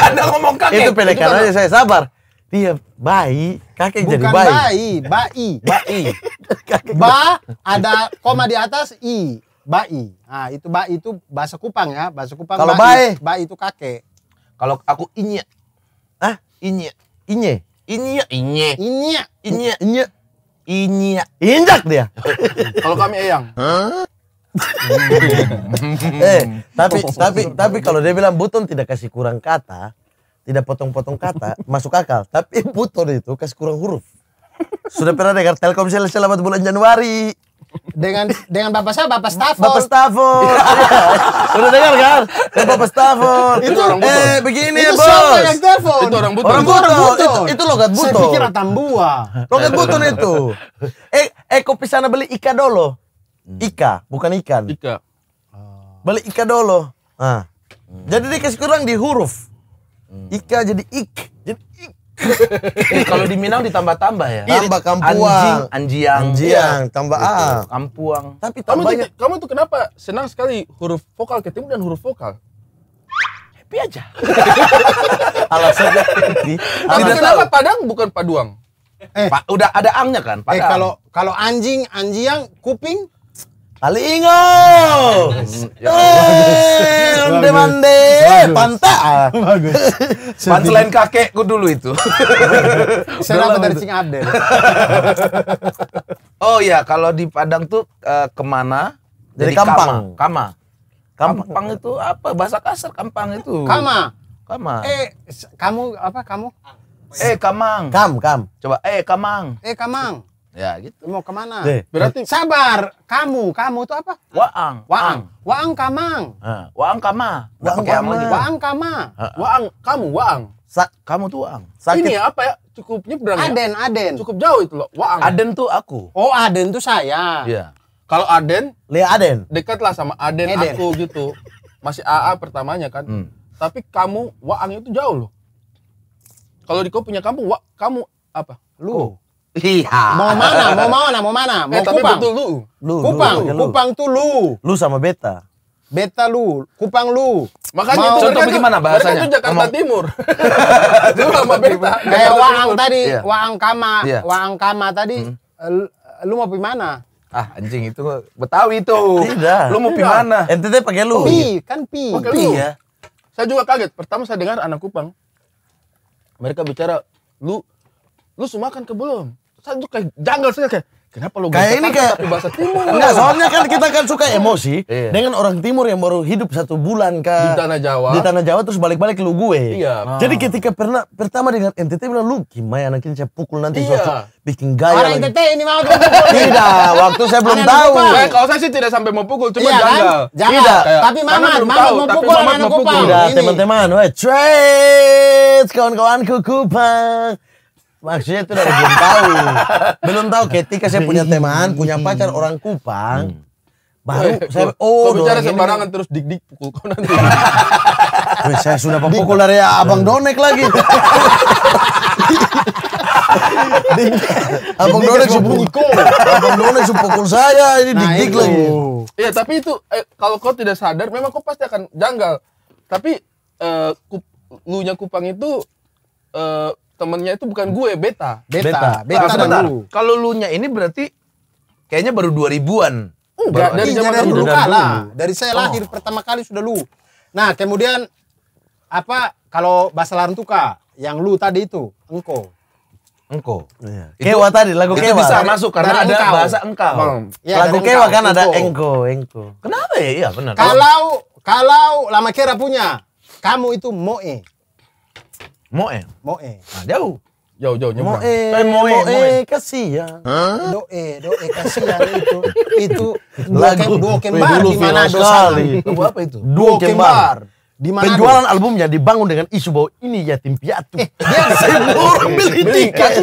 Anda ngomong kakek. Itu pelekan aja saya sabar. Dia bayi, kakek Bukan jadi bayi. Bukan bayi, bayi. Bayi. ba, ada koma di atas, i. Bayi. Nah, itu bayi itu bahasa Kupang ya. Bahasa Kupang Kalau bayi. Bayi itu kakek. Kalau aku inye. Hah? Inye. Inye? Inya, inya, inya, inya, inya, inya, injak dia. kalau kami eyang. eh, tapi tapi tapi kalau dia bilang buton tidak kasih kurang kata, tidak potong-potong kata, masuk akal. Tapi buton itu kasih kurang huruf. Sudah pernah dengar Telkomsel selamat bulan Januari dengan dengan bapak saya bapak Stafford. Bapak Stafford. Iya. Udah dengar kan? Bapak Stafford. Itu orang Eh begini itu ya bos. Siapa yang telepon? Itu orang butuh. Orang butuh. Orang Itu, itu logat butuh. Saya pikir Atambua. Logat butuh itu. Eh eh kopi sana beli ika dulu. Hmm. Ika bukan ikan. Ika. Beli ika dulu. Ah. Hmm. Jadi dia kurang di huruf. Hmm. Ika jadi ik. Jadi ik eh, kalau di Minang ditambah-tambah ya. Iya, tambah kampuang. Anjing, anjiang. Anjiang, iya. tambah gitu. A. Kampuang. Tapi Kamu tuh, kamu tuh kenapa senang sekali huruf vokal ketemu dan huruf vokal? Happy aja. Alasannya ini. Tapi kenapa kenapa Padang bukan Paduang? Eh, pa, udah ada angnya kan? Eh, padang. Eh kalau kalau anjing, anjiang, kuping Ali Ingo. Ya, eh, onde mande, Pantai. Bagus. Pan selain kakekku dulu itu. Saya dapat dari Cing oh iya, kalau di Padang tuh uh, kemana? Jadi, kampang. Kama. Kama. Kampang itu apa? Bahasa kasar kampang itu. Kama. Kama. Eh, kamu apa kamu? Eh, kamang. Kam, kam. Coba, eh, kamang. Eh, kamang. Ya gitu. Mau kemana? Deh. Berarti sabar. Kamu, kamu itu apa? Waang. Waang. Waang kamang. Uh, waang kama. Gitu. Waang kama. Waang kama. waang kamu waang. Sa kamu tuh waang. Sakit. Ini apa ya? Cukup nyebrang. Ya? Aden, ya? Aden. Cukup jauh itu loh. Waang. Aden tuh aku. Oh, Aden tuh saya. Iya. Kalau Aden, lihat Aden. Dekatlah sama Aden, aden aku gitu. Masih AA pertamanya kan. Hmm. Tapi kamu waang itu jauh loh. Kalau di kau punya kamu, wa, kamu apa? Lu. Oh. Iya. Mau mana? Mau mana? Mau mana? Eh, mau eh, Kupang. Betul lu. Lu, Kupang. lu. Kupang tuh lu. Lu sama Beta. Beta lu, Kupang lu. Makanya itu contoh bagaimana bahasanya? Mereka itu Jakarta Ngomong. Timur. lu sama Beta. Kayak Waang tadi, yeah. Waang Kama, yeah. Waang Kama tadi. Hmm. Eh, lu, mau pergi mana? Ah anjing itu Betawi itu. Tidak. Lu mau pergi iya. mana? NTT pakai lu. Pi, kan pi. Pake pi lu. ya. Saya juga kaget. Pertama saya dengar anak Kupang. Mereka bicara, "Lu lu semua kan ke belum?" saya tuh kayak janggal sih kayak Kenapa lu kayak ini kayak tapi bahasa timur? Enggak, soalnya kan kita kan suka emosi iya. dengan orang timur yang baru hidup satu bulan ke di tanah Jawa. Di tanah Jawa terus balik-balik lu gue. Iya. ah. Jadi ketika pernah pertama dengan NTT bilang lu gimana anak ini saya pukul nanti iya. Suatu, bikin gaya. Orang NTT ini mau Tidak, waktu saya belum tahu. eh kalau saya sih tidak sampai mau pukul, cuma iya, kan? janggal. Kan? Jangan. Tidak. Kayak, tapi mama, mama tahu, mau pukul mau pukul Tidak, teman-teman, wait trade kawan-kawanku Kupang. Maksudnya itu dari belum tahu. belum tahu ketika saya punya teman, punya pacar hmm. orang Kupang. Hmm. Baru eh, oh, saya oh, kau bicara sembarangan terus dik-dik pukul kau nanti. Wih, saya sudah pukul dari Abang hmm. Donek lagi. abang Donek sepukul, Abang Donek sepukul saya, ini nah, dik-dik lagi. Iya, tapi itu eh, kalau kau tidak sadar memang kau pasti akan janggal. Tapi eh, kup, nya Kupang itu eh, temennya itu bukan gue, beta. Beta, beta, ah, beta beta. Kalau lu nya ini berarti kayaknya baru 2000-an. Enggak, dari zaman dari dulu kalah. Dari saya lahir oh. pertama kali sudah lu. Nah, kemudian apa kalau bahasa Larantuka yang lu tadi itu, engko. Engko. Iya. Kewa itu, tadi lagu itu kewa. bisa masuk karena ada engkau. bahasa engkau. Hmm. Ya, lagu kewa kan ada engko, engko. Kenapa ya? Iya benar. Kalau kalau lama kira punya, kamu itu moe. Moe. Moe. Nah, jauh. Jauh, jauh nyebrang. Moe, eh, moe, moe, moe. kasihan. Huh? Doe, doe kasihan itu. Itu Lagu. Boken, Kembar di mana dosa. Lagu apa itu? dua kembar di mana penjualan albumnya dibangun dengan isu bahwa ini yatim piatu. Eh, orang beli kan tiket.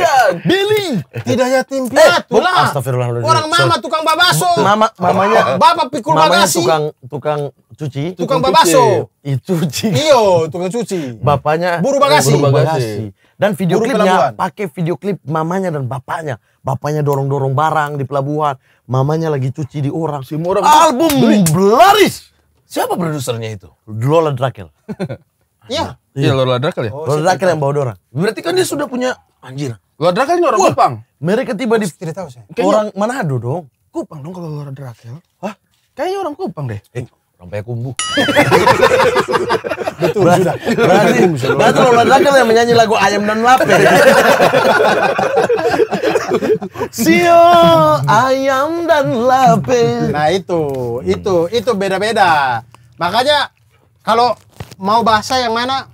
Beli. Tidak yatim eh, piatu eh, lah. Oh, astagfirullahaladzim. Orang mama tukang babaso. Mama mamanya bapak pikul mamanya bagasi. Tukang tukang cuci. Tukang, tukang babaso. Itu cuci. Iyo, tukang cuci. Bapaknya buru bagasi. Buru bagasi. Dan video buru klipnya pakai video klip mamanya dan bapaknya. Bapaknya dorong-dorong barang di pelabuhan, mamanya lagi cuci di orang. Semua orang album belaris. Siapa produsernya itu? Lola Drakel. Iya. iya. Iya Lola Drakel ya? Oh, Lola Drakel yang bawa dorang. Berarti kan dia sudah punya anjir. Lola Drakel ini orang Kupang. Mereka tiba di tahu saya. orang Manado dong. Kupang dong kalau Lola Drakel. Hah? Kayaknya orang Kupang deh. Eh, Sampai kumbu. Betul Ber sudah. Berarti, berarti Muhammad Rakam yang menyanyi lagu Ayam dan Lape. Sio ayam dan lape. Nah itu, itu, itu beda-beda. Makanya kalau mau bahasa yang mana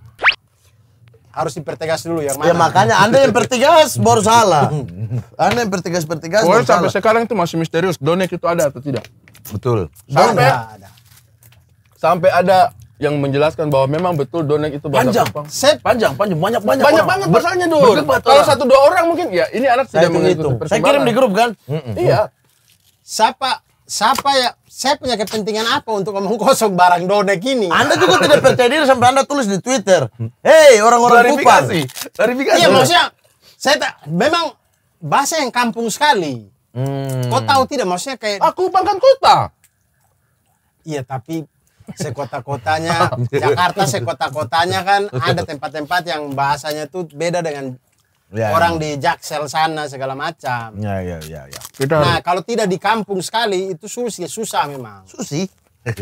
harus dipertegas dulu yang ya, mana. Ya makanya Anda yang pertegas baru salah. Anda yang pertegas pertegas. Oh, sampai salah. sekarang itu masih misterius. Donek itu ada atau tidak? Betul. Sampai ada. ada sampai ada yang menjelaskan bahwa memang betul Donek itu bahasa panjang. Kupang. Set panjang, panjang, banyak banyak. Banyak orang. banget bahasanya dulu. Kalau satu dua orang mungkin ya ini anak saya tidak itu? Saya kirim di grup kan. Mm -mm. Iya. Siapa siapa ya? Saya punya kepentingan apa untuk ngomong barang Donek ini? Anda juga tidak percaya diri sampai Anda tulis di Twitter. Mm. Hei orang-orang Kupang. verifikasi. Iya maksudnya saya tak memang bahasa yang kampung sekali. Hmm. Kau tahu tidak maksudnya kayak Aku ah, Kupang kan kota. Iya tapi sekota-kotanya Jakarta sekota-kotanya kan ada tempat-tempat yang bahasanya tuh beda dengan ya, ya. orang ya. di Jaksel sana segala macam. Ya ya ya ya. Kita nah, kalau tidak di kampung sekali itu susi susah memang. Susi?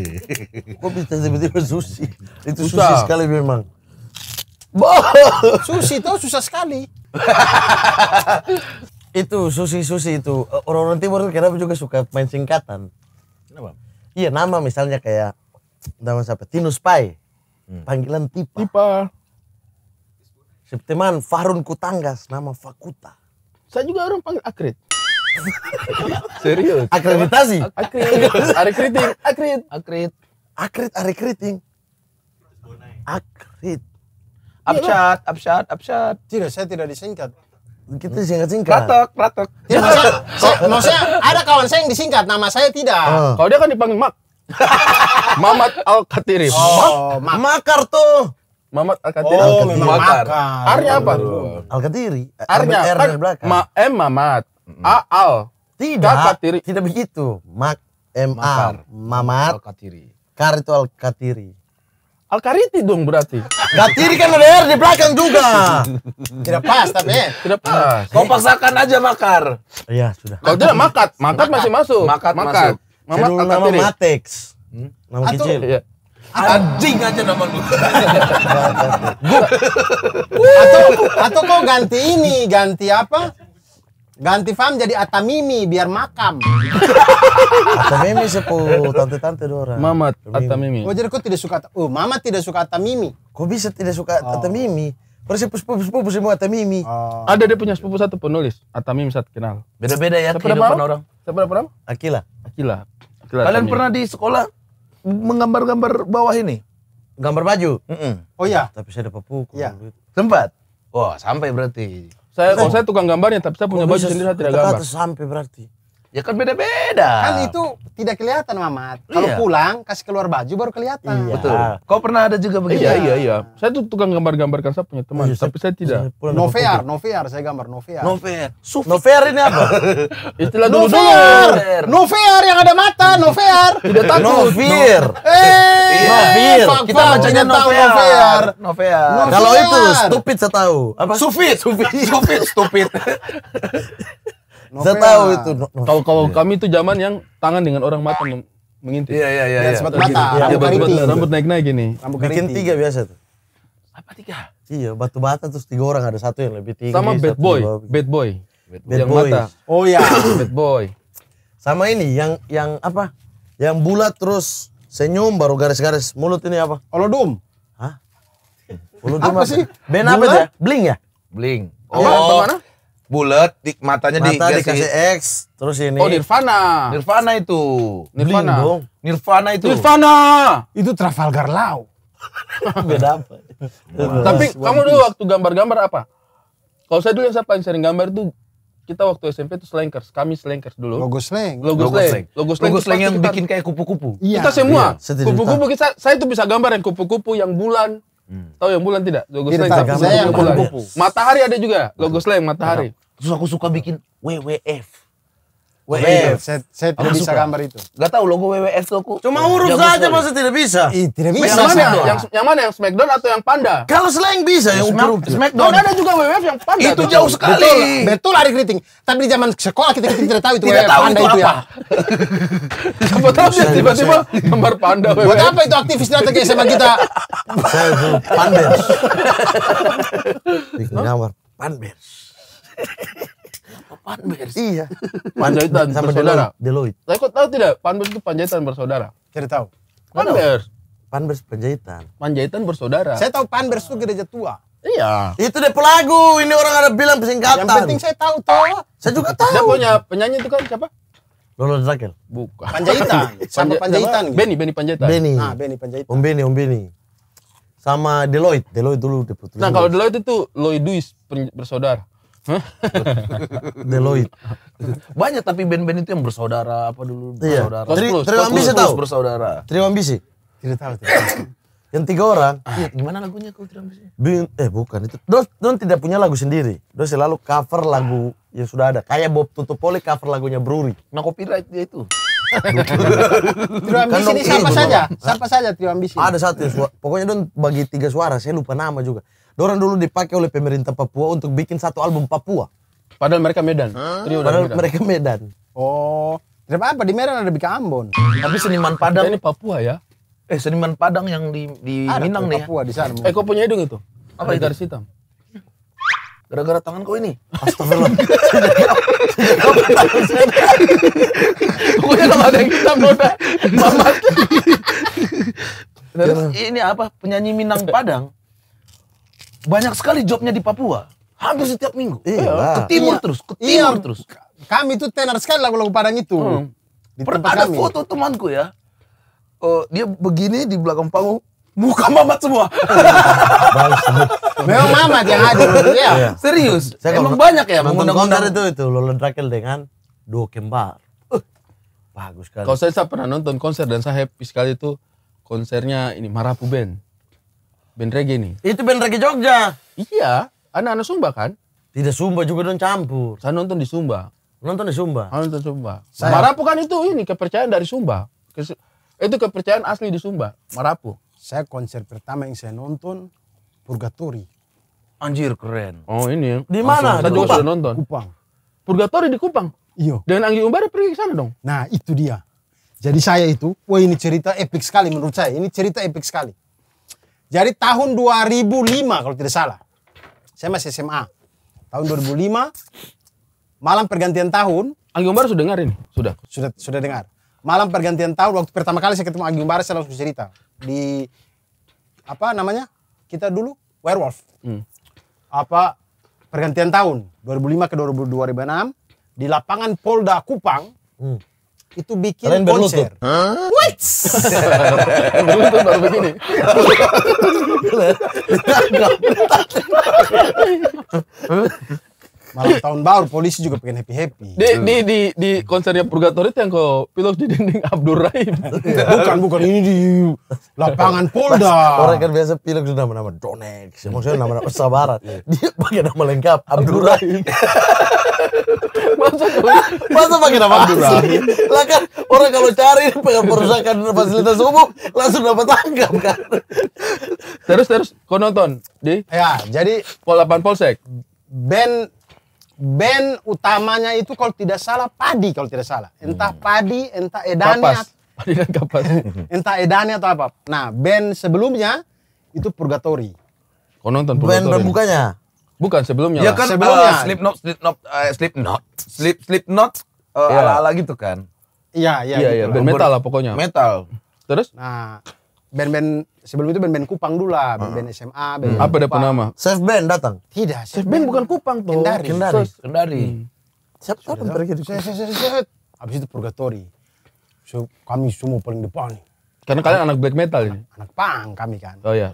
Kok bisa tiba-tiba susi? Itu susah. susi sekali memang. susi itu susah sekali. itu susi susi itu orang-orang timur kenapa juga suka main singkatan? Kenapa? Iya nama misalnya kayak Nama siapa? Tinus Pai. Hmm. Panggilan Tipa. Tipa. Septeman Farun Kutanggas, nama Fakuta. Saya juga orang panggil Akrit. Serius? Akreditasi? Akrit. Akrediting. Akrit. Akrit. Akrit, Akrit. Akrit. Upshot. Upshot. Upshot. Tidak, saya tidak disingkat. Kita singkat-singkat. Pratok, pratok. Ya, maksudnya, maksudnya ada kawan saya yang disingkat, nama saya tidak. Oh. Kalau dia kan dipanggil Mak. Mamat Al Katiri. Oh, mak makar tuh. Mamat Al Katiri. Oh, Al -Katiri. makar. Arnya apa? Al Katiri. Arnya R kan, belakang. Ma M Mamat. A Al. Tidak. Katiri. Tidak begitu. Mak M A Mamat. Al Katiri. Kar itu Al Katiri. Al Kariti dong berarti. Katiri kan ada R di belakang juga. Tidak pas tapi. Tidak pas. Kau paksakan aja makar. Iya sudah. Kalau tidak makat, makat masih masuk. Makat, makat. masuk. Mama Judul nama deh. Matex. Hmm? Nama Atau, kecil. Iya. Anjing aja nama lu. atau atau kau ganti ini, ganti apa? Ganti fam jadi Atamimi biar makam. Atamimi sepuh tante-tante dua orang. Mamat Atamimi. Oh jadi kau tidak suka Oh, Mamat tidak suka Atamimi. Kau bisa tidak suka oh. Atamimi? persis Sepupu-sepupu semua Atamimi. Oh. Ada dia punya sepupu satu penulis, Atamimi satu kenal. Beda-beda ya Siapa kehidupan orang. Siapa orang nama? Akila. Akila. Akila Kalian Atamimi. pernah di sekolah menggambar-gambar bawah ini? Gambar baju? Mm -mm. Oh iya. Tapi saya dapat pukul. Iya. Gitu. Sempat? Wah, sampai berarti. Saya oh, saya tukang gambarnya tapi saya punya baju sendiri saya tidak gambar. Sampai berarti. Ya kan beda-beda. Kan itu tidak kelihatan Mamat. Kalau iya. pulang kasih keluar baju baru kelihatan. Iya. Betul. Ah. Kau pernah ada juga begitu? Iya, iya, iya. Saya tuh tukang gambar-gambarkan saya punya teman, iya, tapi saya, saya tidak. Novear, Novear saya gambar Novear. Novear. Sufi. Novear ini apa? Istilah dulu Novear. Novear yang ada mata, Novear. Tidak takut. Novear. Iya, eh, Novear. Kita bacanya Novear. Novear. Kalau itu stupid saya tahu. Apa? sufi, sufi, iya. Sufi stupid. Novea. Saya tahu itu. Kalau kalau iya. kami itu zaman yang tangan dengan orang mata mengintip. Iya iya iya. Ya, sempat iya, mata. Ya, rambut, rambut, rambut naik naik gini. Rambut Bikin tiga biasa tuh. Apa tiga? Iya, batu bata terus tiga orang ada satu yang lebih tinggi. Sama bad boy. Bad boy. Bad boy. mata. Oh ya. bad boy. Sama ini yang yang apa? Yang bulat terus senyum baru garis-garis mulut ini apa? Olodum. Hah? Olodum apa, apa sih? Ben apa ya? Bling ya? Bling. Oh, oh. mana? bulat, di matanya Mata dikasih, dikasih X, terus ini. Oh, Nirvana. Nirvana itu. Nirvana. Nirvana itu. Nirvana. Itu Trafalgar Law. Beda apa? Tapi kamu dulu waktu gambar-gambar apa? Kalau saya dulu yang saya paling sering gambar itu kita waktu SMP itu slankers, kami slankers dulu. Logo slang. Logo, logo slang. Logo slang, logo slang yang kita, bikin kayak kupu-kupu. Iya. Kita semua. Iya. kupu kupu-kupu kita saya itu bisa gambar yang kupu-kupu yang bulan, Hmm. Tahu yang bulan tidak? Logo tidak, slang. saya yang bulan. Matahari ada juga, logo slang matahari. Terus aku suka bikin WWF. WWF. E e saya, saya tidak bisa gambar itu. Gak tahu logo WWF e itu aku. Cuma huruf saja masa tidak bisa. Ih, tidak bisa. Yang mana? Yang, yang mana yang Smackdown atau yang Panda? Kalau selain bisa yang Smackdown. Smackdown. Oh, ada juga WWF yang Panda. Itu jauh sekali. Betul, betul ada keriting. Tapi di zaman sekolah kita tidak tahu itu WWF Panda itu, ya. Siapa tahu sih tiba-tiba gambar Panda WWF. Buat apa itu aktivis strategi SMA kita? Saya Panda. Bikin gambar Panda. Panbers. Iya. Panjaitan sama bersaudara. Deloitte. Saya kok tahu tidak Panbers itu Panjaitan bersaudara? Cari tahu. Panbers. Panbers Panjaitan. Panjaitan bersaudara. Saya tahu Panbers itu gereja tua. Iya. Itu deh pelagu. Ini orang ada bilang pesingkatan. Yang penting saya tahu tahu. Saya juga tahu. Dia punya penyanyi itu kan siapa? Lolo Zakel. Bukan. Panjaitan. sama Panjaitan. Gitu. Benny, Benny Panjaitan. Benny. Nah Benny Panjaitan. Om Benny, Om Benny. Sama Deloitte. Deloitte dulu. Deloitte. Nah, kalau Deloitte itu Louis Duis bersaudara. Deloitte. Banyak tapi band-band itu yang bersaudara apa dulu iya. bersaudara. Tri, Trio Ambisi tahu? Bersaudara. Trio Ambisi. Tidak tahu. yang tiga orang. Ah, iya, gimana lagunya kalau Trio Ambisi? eh bukan itu. Dos, don tidak punya lagu sendiri. Dos selalu cover lagu yang sudah ada. Kayak Bob Tutupoli cover lagunya Bruri. Nah copyright dia itu. Trio Ambisi kan ini siapa saja? Siapa saja Trio Ambisi? Ada satu, pokoknya don bagi tiga suara, saya lupa nama juga Dorang dulu dipakai oleh pemerintah Papua untuk bikin satu album Papua. Padahal mereka Medan. Huh? Padahal Medan. mereka Medan. Oh, kenapa apa di Medan ada bikin Ambon? Tapi seniman Padang ini Papua ya. Eh seniman Padang yang di di ada Minang nih. Ya. Papua ya? di sana. Eh kau punya hidung itu? Apa itu? Garis hitam. Gara-gara tangan kau ini. Astagfirullah. Pokoknya kalau ada yang hitam noda. Mamat. ini apa penyanyi Minang Padang? banyak sekali jobnya di Papua. Hampir setiap minggu. Iya. iya ke timur iya. terus, ke iya. timur iya. terus. Kami tuh tenar sekali lagu-lagu Padang itu. Hmm. Di Pernah ada kami. foto temanku ya. Uh, dia begini di belakang panggung, muka mamat semua. Memang mamat yang ada Ya. Iya. Serius. Saya Emang banyak ya mengundang konser itu itu Lolan Drakel dengan duo kembar. Eh. Bagus sekali. Kalau saya, saya pernah nonton konser dan saya happy sekali itu konsernya ini Marapu Band. Band reggae nih. Itu band reggae Jogja. Iya, anak-anak Sumba kan? Tidak Sumba juga dong campur. Saya nonton di Sumba. Nonton di Sumba. Saya nonton Sumba. Saya... Marapu kan itu ini kepercayaan dari Sumba. Itu kepercayaan asli di Sumba, Marapu. Saya konser pertama yang saya nonton Purgatori. Anjir keren. Oh ini ya. Di mana? Saya juga sudah nonton. Kupang. Purgatori di Kupang. Iya. Dan Anggi Umbara pergi ke sana dong. Nah itu dia. Jadi saya itu, wah ini cerita epic sekali menurut saya. Ini cerita epic sekali. Jadi tahun 2005 kalau tidak salah. Saya masih SMA. Tahun 2005 malam pergantian tahun. Agi Umbar sudah dengar ini? Sudah. Sudah sudah dengar. Malam pergantian tahun waktu pertama kali saya ketemu Agi Umbar saya langsung cerita di apa namanya? Kita dulu werewolf. Hmm. Apa pergantian tahun 2005 ke 2006 di lapangan Polda Kupang. Hmm itu bikin Kalian konser. Berlutut. Huh? What? berlutut baru begini. malam tahun baru polisi juga pengen happy happy di di di, di konsernya Purgatory itu yang kau pilot di dinding Abdul Rahim iya, bukan bukan ini di lapangan Polda orang kan biasa pilok sudah nama-nama Donex maksudnya nama-nama Sabarat iya. dia pakai nama lengkap Abdul Rahim masa masa pakai nama Abdul Rahim lah kan orang kalau cari perusahaan fasilitas umum langsung dapat tangkap kan terus terus kau nonton di ya jadi Pol 8 Polsek band band utamanya itu kalau tidak salah padi kalau tidak salah. Entah hmm. padi, entah edani. Kapas. Padi dan kapas. entah edani atau apa. Nah, band sebelumnya itu Purgatory. Kau nonton Purgatory? Band pembukanya? Bukan sebelumnya. Ya lah. kan sebelumnya. Uh, Slipknot, not uh, sleep Slip not uh, ya. ala-ala gitu kan. Iya, iya. Iya, iya gitu ya, band metal lah pokoknya. Metal. Terus? Nah, band-band sebelum itu band-band Kupang dulu lah, ah. band-band SMA, hmm. band, -band Apa ada penama? Chef Band datang? Tidak, Chef Band bukan Kupang tuh. Kendari. Kendari. Kendari. Hmm. Siapa tahu yang terakhir? Chef. Habis itu Purgatory. So, kami semua paling depan nih. Karena kalian anak black metal ini? Anak pang kami kan. Oh iya.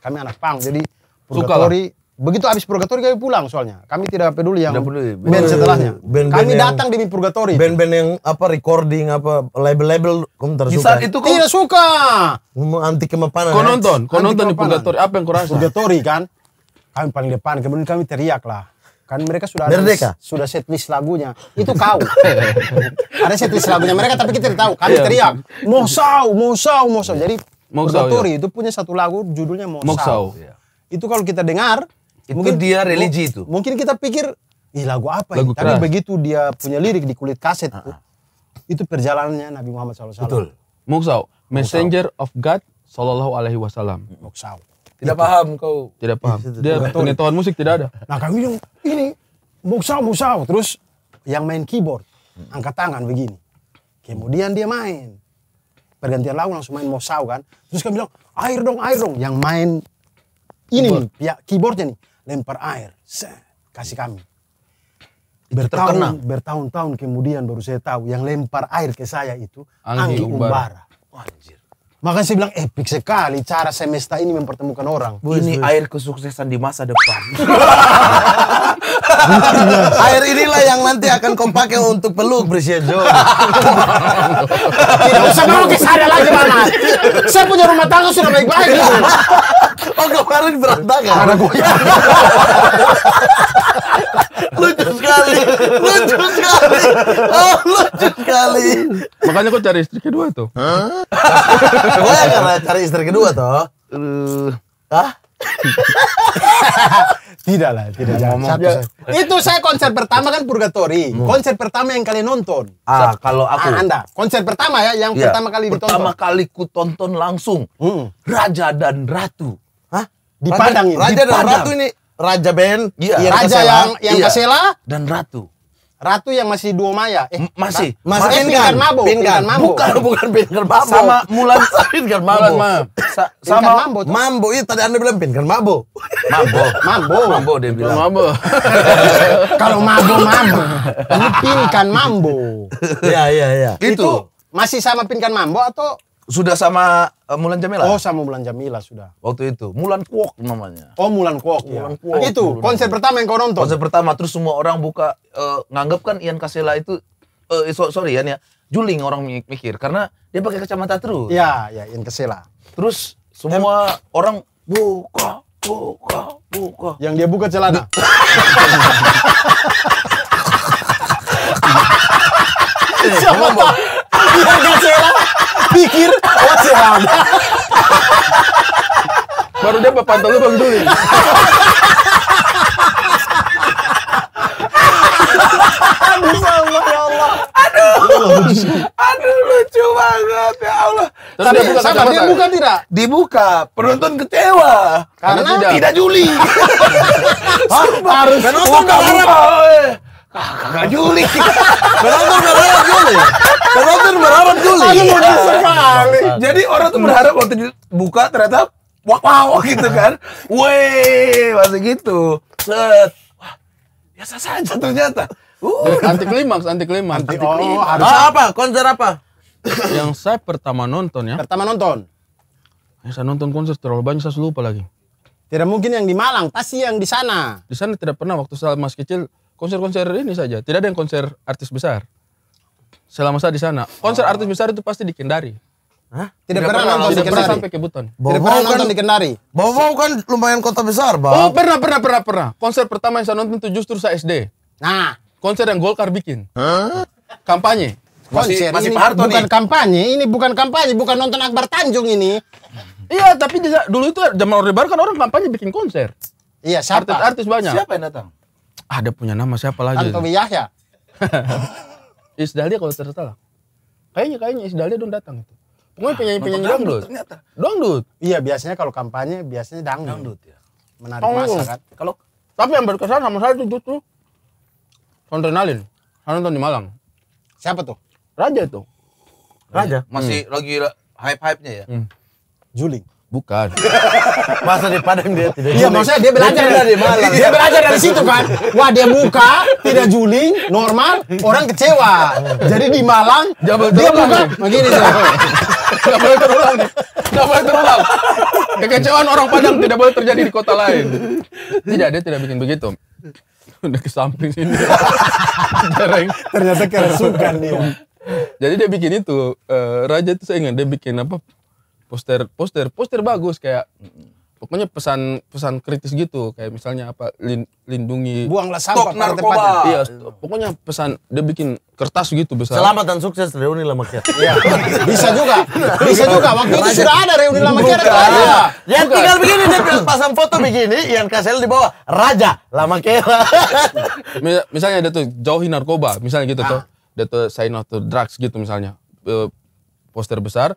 Kami anak pang, jadi Purgatory Begitu habis purgatori kami pulang soalnya. Kami tidak peduli yang peduli. band setelahnya. Band -band kami yang, datang demi purgatori. Band-band yang apa recording apa label-label kamu tersuka. Di itu kau tidak suka. Anti kemapanan. Kau ya? nonton, kau nonton di purgatori apa yang kau rasa? Purgatori kan. Kami paling depan, kemudian kami teriak lah kan mereka sudah ada, sudah set list lagunya itu kau ada set list lagunya mereka tapi kita tidak tahu kami yeah. teriak mosau mosau mosau jadi purgatori ya. itu punya satu lagu judulnya mosau, Yeah. itu kalau kita dengar itu mungkin dia religi itu. Mungkin kita pikir, ih lagu apa ya? lagu ya? Tapi begitu dia punya lirik di kulit kaset, uh -huh. itu perjalanannya Nabi Muhammad SAW. Betul. Muksau, messenger of God Sallallahu Alaihi Wasallam. Mm, Muksau. Tidak itu. paham kau. Tidak iya, paham. Dia pengetahuan musik tidak ada. Nah kami bilang, ini Muksau, Muksau. Terus yang main keyboard, mm. angkat tangan begini. Kemudian dia main. Pergantian lagu langsung main Muksau kan. Terus kami bilang, air dong, air dong. Yang main ini keyboard. nih, ya, keyboardnya nih lempar air, seh, kasih kami. Bertahun, bertahun-tahun kemudian baru saya tahu yang lempar air ke saya itu Anggi, Anggi Umbara. Umbara. Anjir. Makanya saya bilang epic sekali cara semesta ini mempertemukan orang. Boys, ini boys. air kesuksesan di masa depan. air inilah yang nanti akan kau pakai untuk peluk Presiden Jo. Tidak usah melukis ada lagi mana. Saya punya rumah tangga sudah baik-baik. oh kemarin berantakan. Ada goyang. lucu sekali lucu sekali oh lucu sekali makanya kok cari istri kedua tuh huh? gue karena cari istri kedua toh uh. Hah? tidak lah, tidak jangan ngomong. Satu, ya, Itu saya konser pertama kan Purgatory. Hmm. Konser pertama yang kalian nonton. Ah, kalau aku. anda, konser pertama ya yang ya, pertama kali pertama ditonton. Pertama kali ku tonton langsung. Hmm. Raja dan Ratu. Hah? Di Padang, Padang Raja di dan Padang. Ratu ini Raja Ben, iya, Raja Sela, yang yang iya. Kasela dan Ratu. Ratu yang masih duo Maya. Eh, masih. masih Pinkan Mabo. Pinkan. Mambo. Bukan, bukan Pinkan Mabo. Sama Mulan Pinkan Mabo. Mulan Mabo. Sa sama Mambo. Tuh. Mambo itu iya, tadi Anda bilang Pinkan Mabo. Mambo. Mambo. Mambo dia bilang. Mambo. Kalau Mabo Mambo. Ini Pinkan Mambo. ya ya ya, Itu, itu masih sama Pinkan Mambo atau sudah sama eh, Mulan Jamila? Oh, sama Mulan Jamila sudah. Waktu itu. Mulan Quok namanya. Oh, Mulan Quok iya. Mulan Kwok. Itu Mulan konser pertama yang kau nonton. Konser pertama terus semua orang buka uh, eh, nganggap kan Ian Kasela itu uh, so, sorry Ian ya, juling orang mikir karena dia pakai kacamata terus. Iya, ya Ian Kasela. Terus semua em orang buka buka buka. Yang dia buka celana. Siapa Gajela pikir ocehan. Baru dia pantau lu Bang Duli. Aduh ya Allah ya Allah. Aduh. Aduh lucu banget ya Allah. Tapi dia buka sama dia buka tidak? Dibuka. Penonton kecewa. Karena, Karena tidak. tidak Juli. Harus penonton harap. Ah, Kakak Juli. Penonton berharap Juli. Penonton berharap Juli. Aduh, iya. sekali. Jadi orang tuh berharap waktu dibuka ternyata Wow, wow gitu kan. Weh, masih gitu. Set. Wah, biasa ya saja ternyata. Uh. Anti klimaks, anti klimaks. Anti, oh, harus ah, apa? Konser apa? Yang saya pertama nonton ya. Pertama nonton. Ya, saya nonton konser terlalu banyak, saya lupa lagi. Tidak mungkin yang di Malang, pasti yang di sana. Di sana tidak pernah waktu saya masih kecil konser-konser ini saja. Tidak ada yang konser artis besar. Selama saya di sana, konser oh. artis besar itu pasti di Kendari. Hah? Tidak, tidak pernah, pernah nonton di Kendari. sampai ke Buton. Bawa tidak pernah nonton kan- di Kendari. bawa kan lumayan kota besar, Bang. Oh, pernah, pernah, pernah, pernah. Konser pertama yang saya nonton itu justru saya SD. Nah, konser yang Golkar bikin. Hah? Kampanye. Konser. Masih, masih bukan nih. kampanye, ini bukan kampanye, bukan nonton Akbar Tanjung ini. iya, tapi dulu itu zaman Orde Baru kan orang kampanye bikin konser. Iya, siapa? Artis, artis banyak. Siapa yang datang? Ada ah, punya nama siapa lagi? Antowi Yahya. Isdaldi kalau tidak salah. Kayaknya kayaknya Isdaldi dong datang itu. Pokoknya ah, penyanyi-penyanyi ah, dangdut. Ternyata. Dangdut. Iya, biasanya kalau kampanye biasanya dangdut. Dangdut ya. Menarik oh, masa kan. Kalau tapi yang berkesan sama saya itu justru Sontrenalin. Saya nonton di Malang. Siapa tuh? Raja tuh. Raja. Masih hmm. lagi hype-hype-nya ya. Hmm. Juling. Bukan. Masa di dia tidak Iya, maksudnya dia belajar dari mana? Dia belajar dari situ kan. Wah, dia buka, tidak juling, normal, orang kecewa. Jadi di Malang, Jabal dia buka. begini. Gak boleh terulang nih. Gak boleh terulang. Kekecewaan orang Padang tidak boleh terjadi di kota lain. Tidak, dia tidak bikin begitu. Udah ke samping sini. Ternyata kerasukan dia. Jadi dia bikin itu. Uh, Raja itu saya ingat dia bikin apa? poster poster poster bagus kayak pokoknya pesan pesan kritis gitu kayak misalnya apa lin, lindungi buanglah sampah stok tempatnya iya pokoknya pesan dia bikin kertas gitu besar selamat dan sukses reuni lama kiat iya bisa juga bisa juga waktu itu sudah ada reuni lama kiat ya. yang Bukan. tinggal begini dia bilang pasang foto begini yang kasel di bawah raja lama kiat misalnya dia tuh jauhi narkoba misalnya gitu ah. tuh dia tuh sign out to drugs gitu misalnya eh, poster besar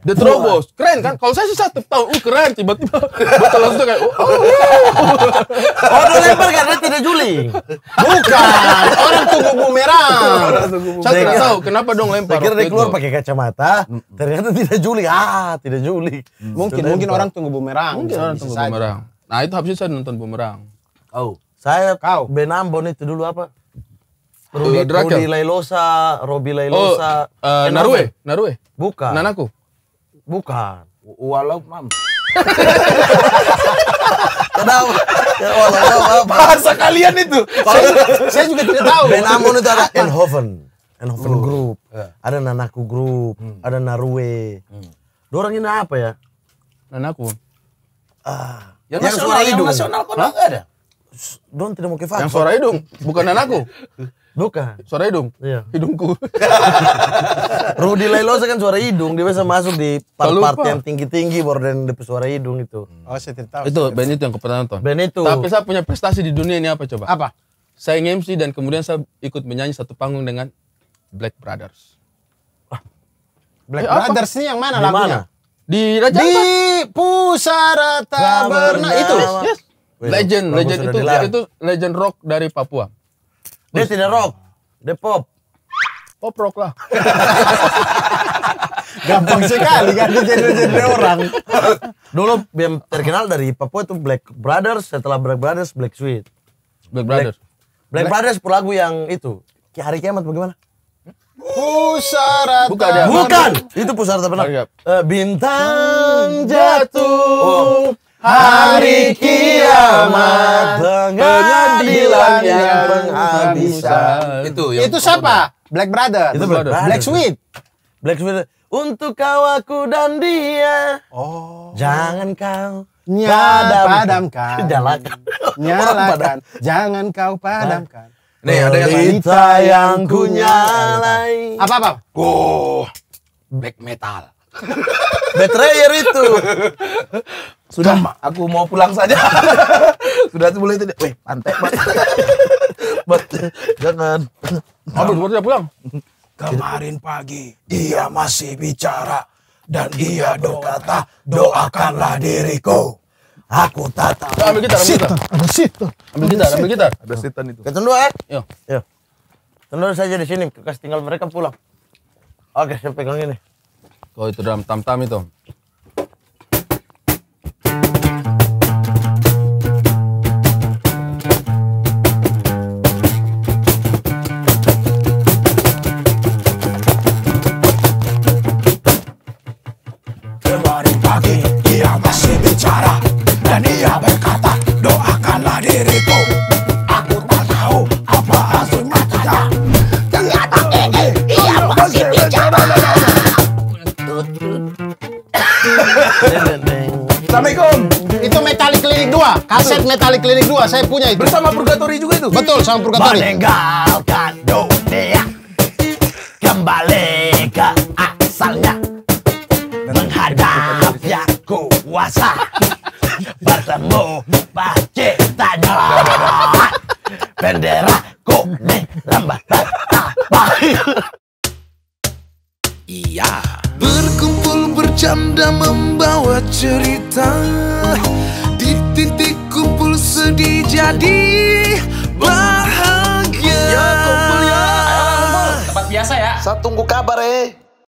The terobos. Keren kan? Kalau saya sih satu tahun, uh keren tiba-tiba Betul langsung kayak oh. Oh, oh, oh kan? dia lempar karena tidak juling. Bukan. Orang tunggu bumerang. Saya tidak tahu kenapa dong lempar. Saya dia keluar pakai kacamata, ternyata tidak juling. Ah, tidak juling. Mungkin mungkin orang tunggu bumerang. Mungkin orang tunggu bumerang. Nah, itu habis saya nonton bumerang. Oh, saya kau Benambon itu dulu apa? Rudy, Rudy Lailosa, Robi oh, Lailosa. Oh, uh, Narue, Narue. Bukan. Nanaku. Bukan. Walau mam. Kenapa? Ya, walau Bahasa kalian itu. Saya, juga tidak tahu. Ben Amon itu ada Enhoven. Enhoven uh. Oh. Group. Yeah. Ada Nanaku Group. Hmm. Ada Narue. Hmm. Dorang ini apa ya? Nanaku. Ah. Yang, yang nasional, suara hidung. Yang nasional kok enggak ada? Don tidak mau ke Yang suara hidung, bukan Nanaku. Bukan. Suara hidung? Iya. Hidungku. Rudy Lelo kan suara hidung, dia bisa masuk di part-part yang tinggi-tinggi baru dan suara hidung itu. Oh, saya tidak tahu. Itu band itu yang pernah nonton? Band itu. Tapi saya punya prestasi di dunia ini apa coba? Apa? Saya nge-MC dan kemudian saya ikut menyanyi satu panggung dengan Black Brothers. Black eh, Brothers ini yang mana di lagunya? Mana? Di Raja Di Pusara Taberna nah, itu. Yes. Legend, legend itu, itu legend rock dari Papua. Dia tidak rock, dia pop. Pop rock lah. Gampang sekali kan jadi jadi orang. Dulu yang terkenal dari Papua itu Black Brothers, setelah Black Brothers Black Sweet. Black Brothers. Black, Black, pun Brothers lagu yang itu. Ki Hari kiamat bagaimana? Pusara Bukan, Bukan. Itu pusara terbenam. Eh, bintang hmm. jatuh. Oh hari kiamat pengadilan yang menghabiskan itu yang itu siapa Black Brother itu Black, Brother. Black Sweet Black Sweet untuk kau aku dan dia oh jangan kau nyala padamkan nyalakan nyalakan jangan kau padamkan nih ada yang cerita yang ku nyalai apa apa oh black metal Betrayer itu sudah Mak, aku mau pulang saja sudah boleh tidak weh pantai mas mas jangan aduh dia pulang kemarin pagi dia masih bicara dan dia berkata doakanlah diriku aku tata nah, ambil gitar ambil gitar ada kita, ambil kita ambil gitar ada setan itu kita dua eh yo iya. yo iya. Tentu saja di sini, kasih tinggal mereka pulang. Oke, saya pegang ini. Kau itu dalam tam-tam itu. Kaset Metalik Klinik 2 saya punya itu. Bersama Purgatory juga itu. Betul, sama Purgatory. Meninggalkan dunia. Kembali ke asalnya. Menghadap yang kuasa.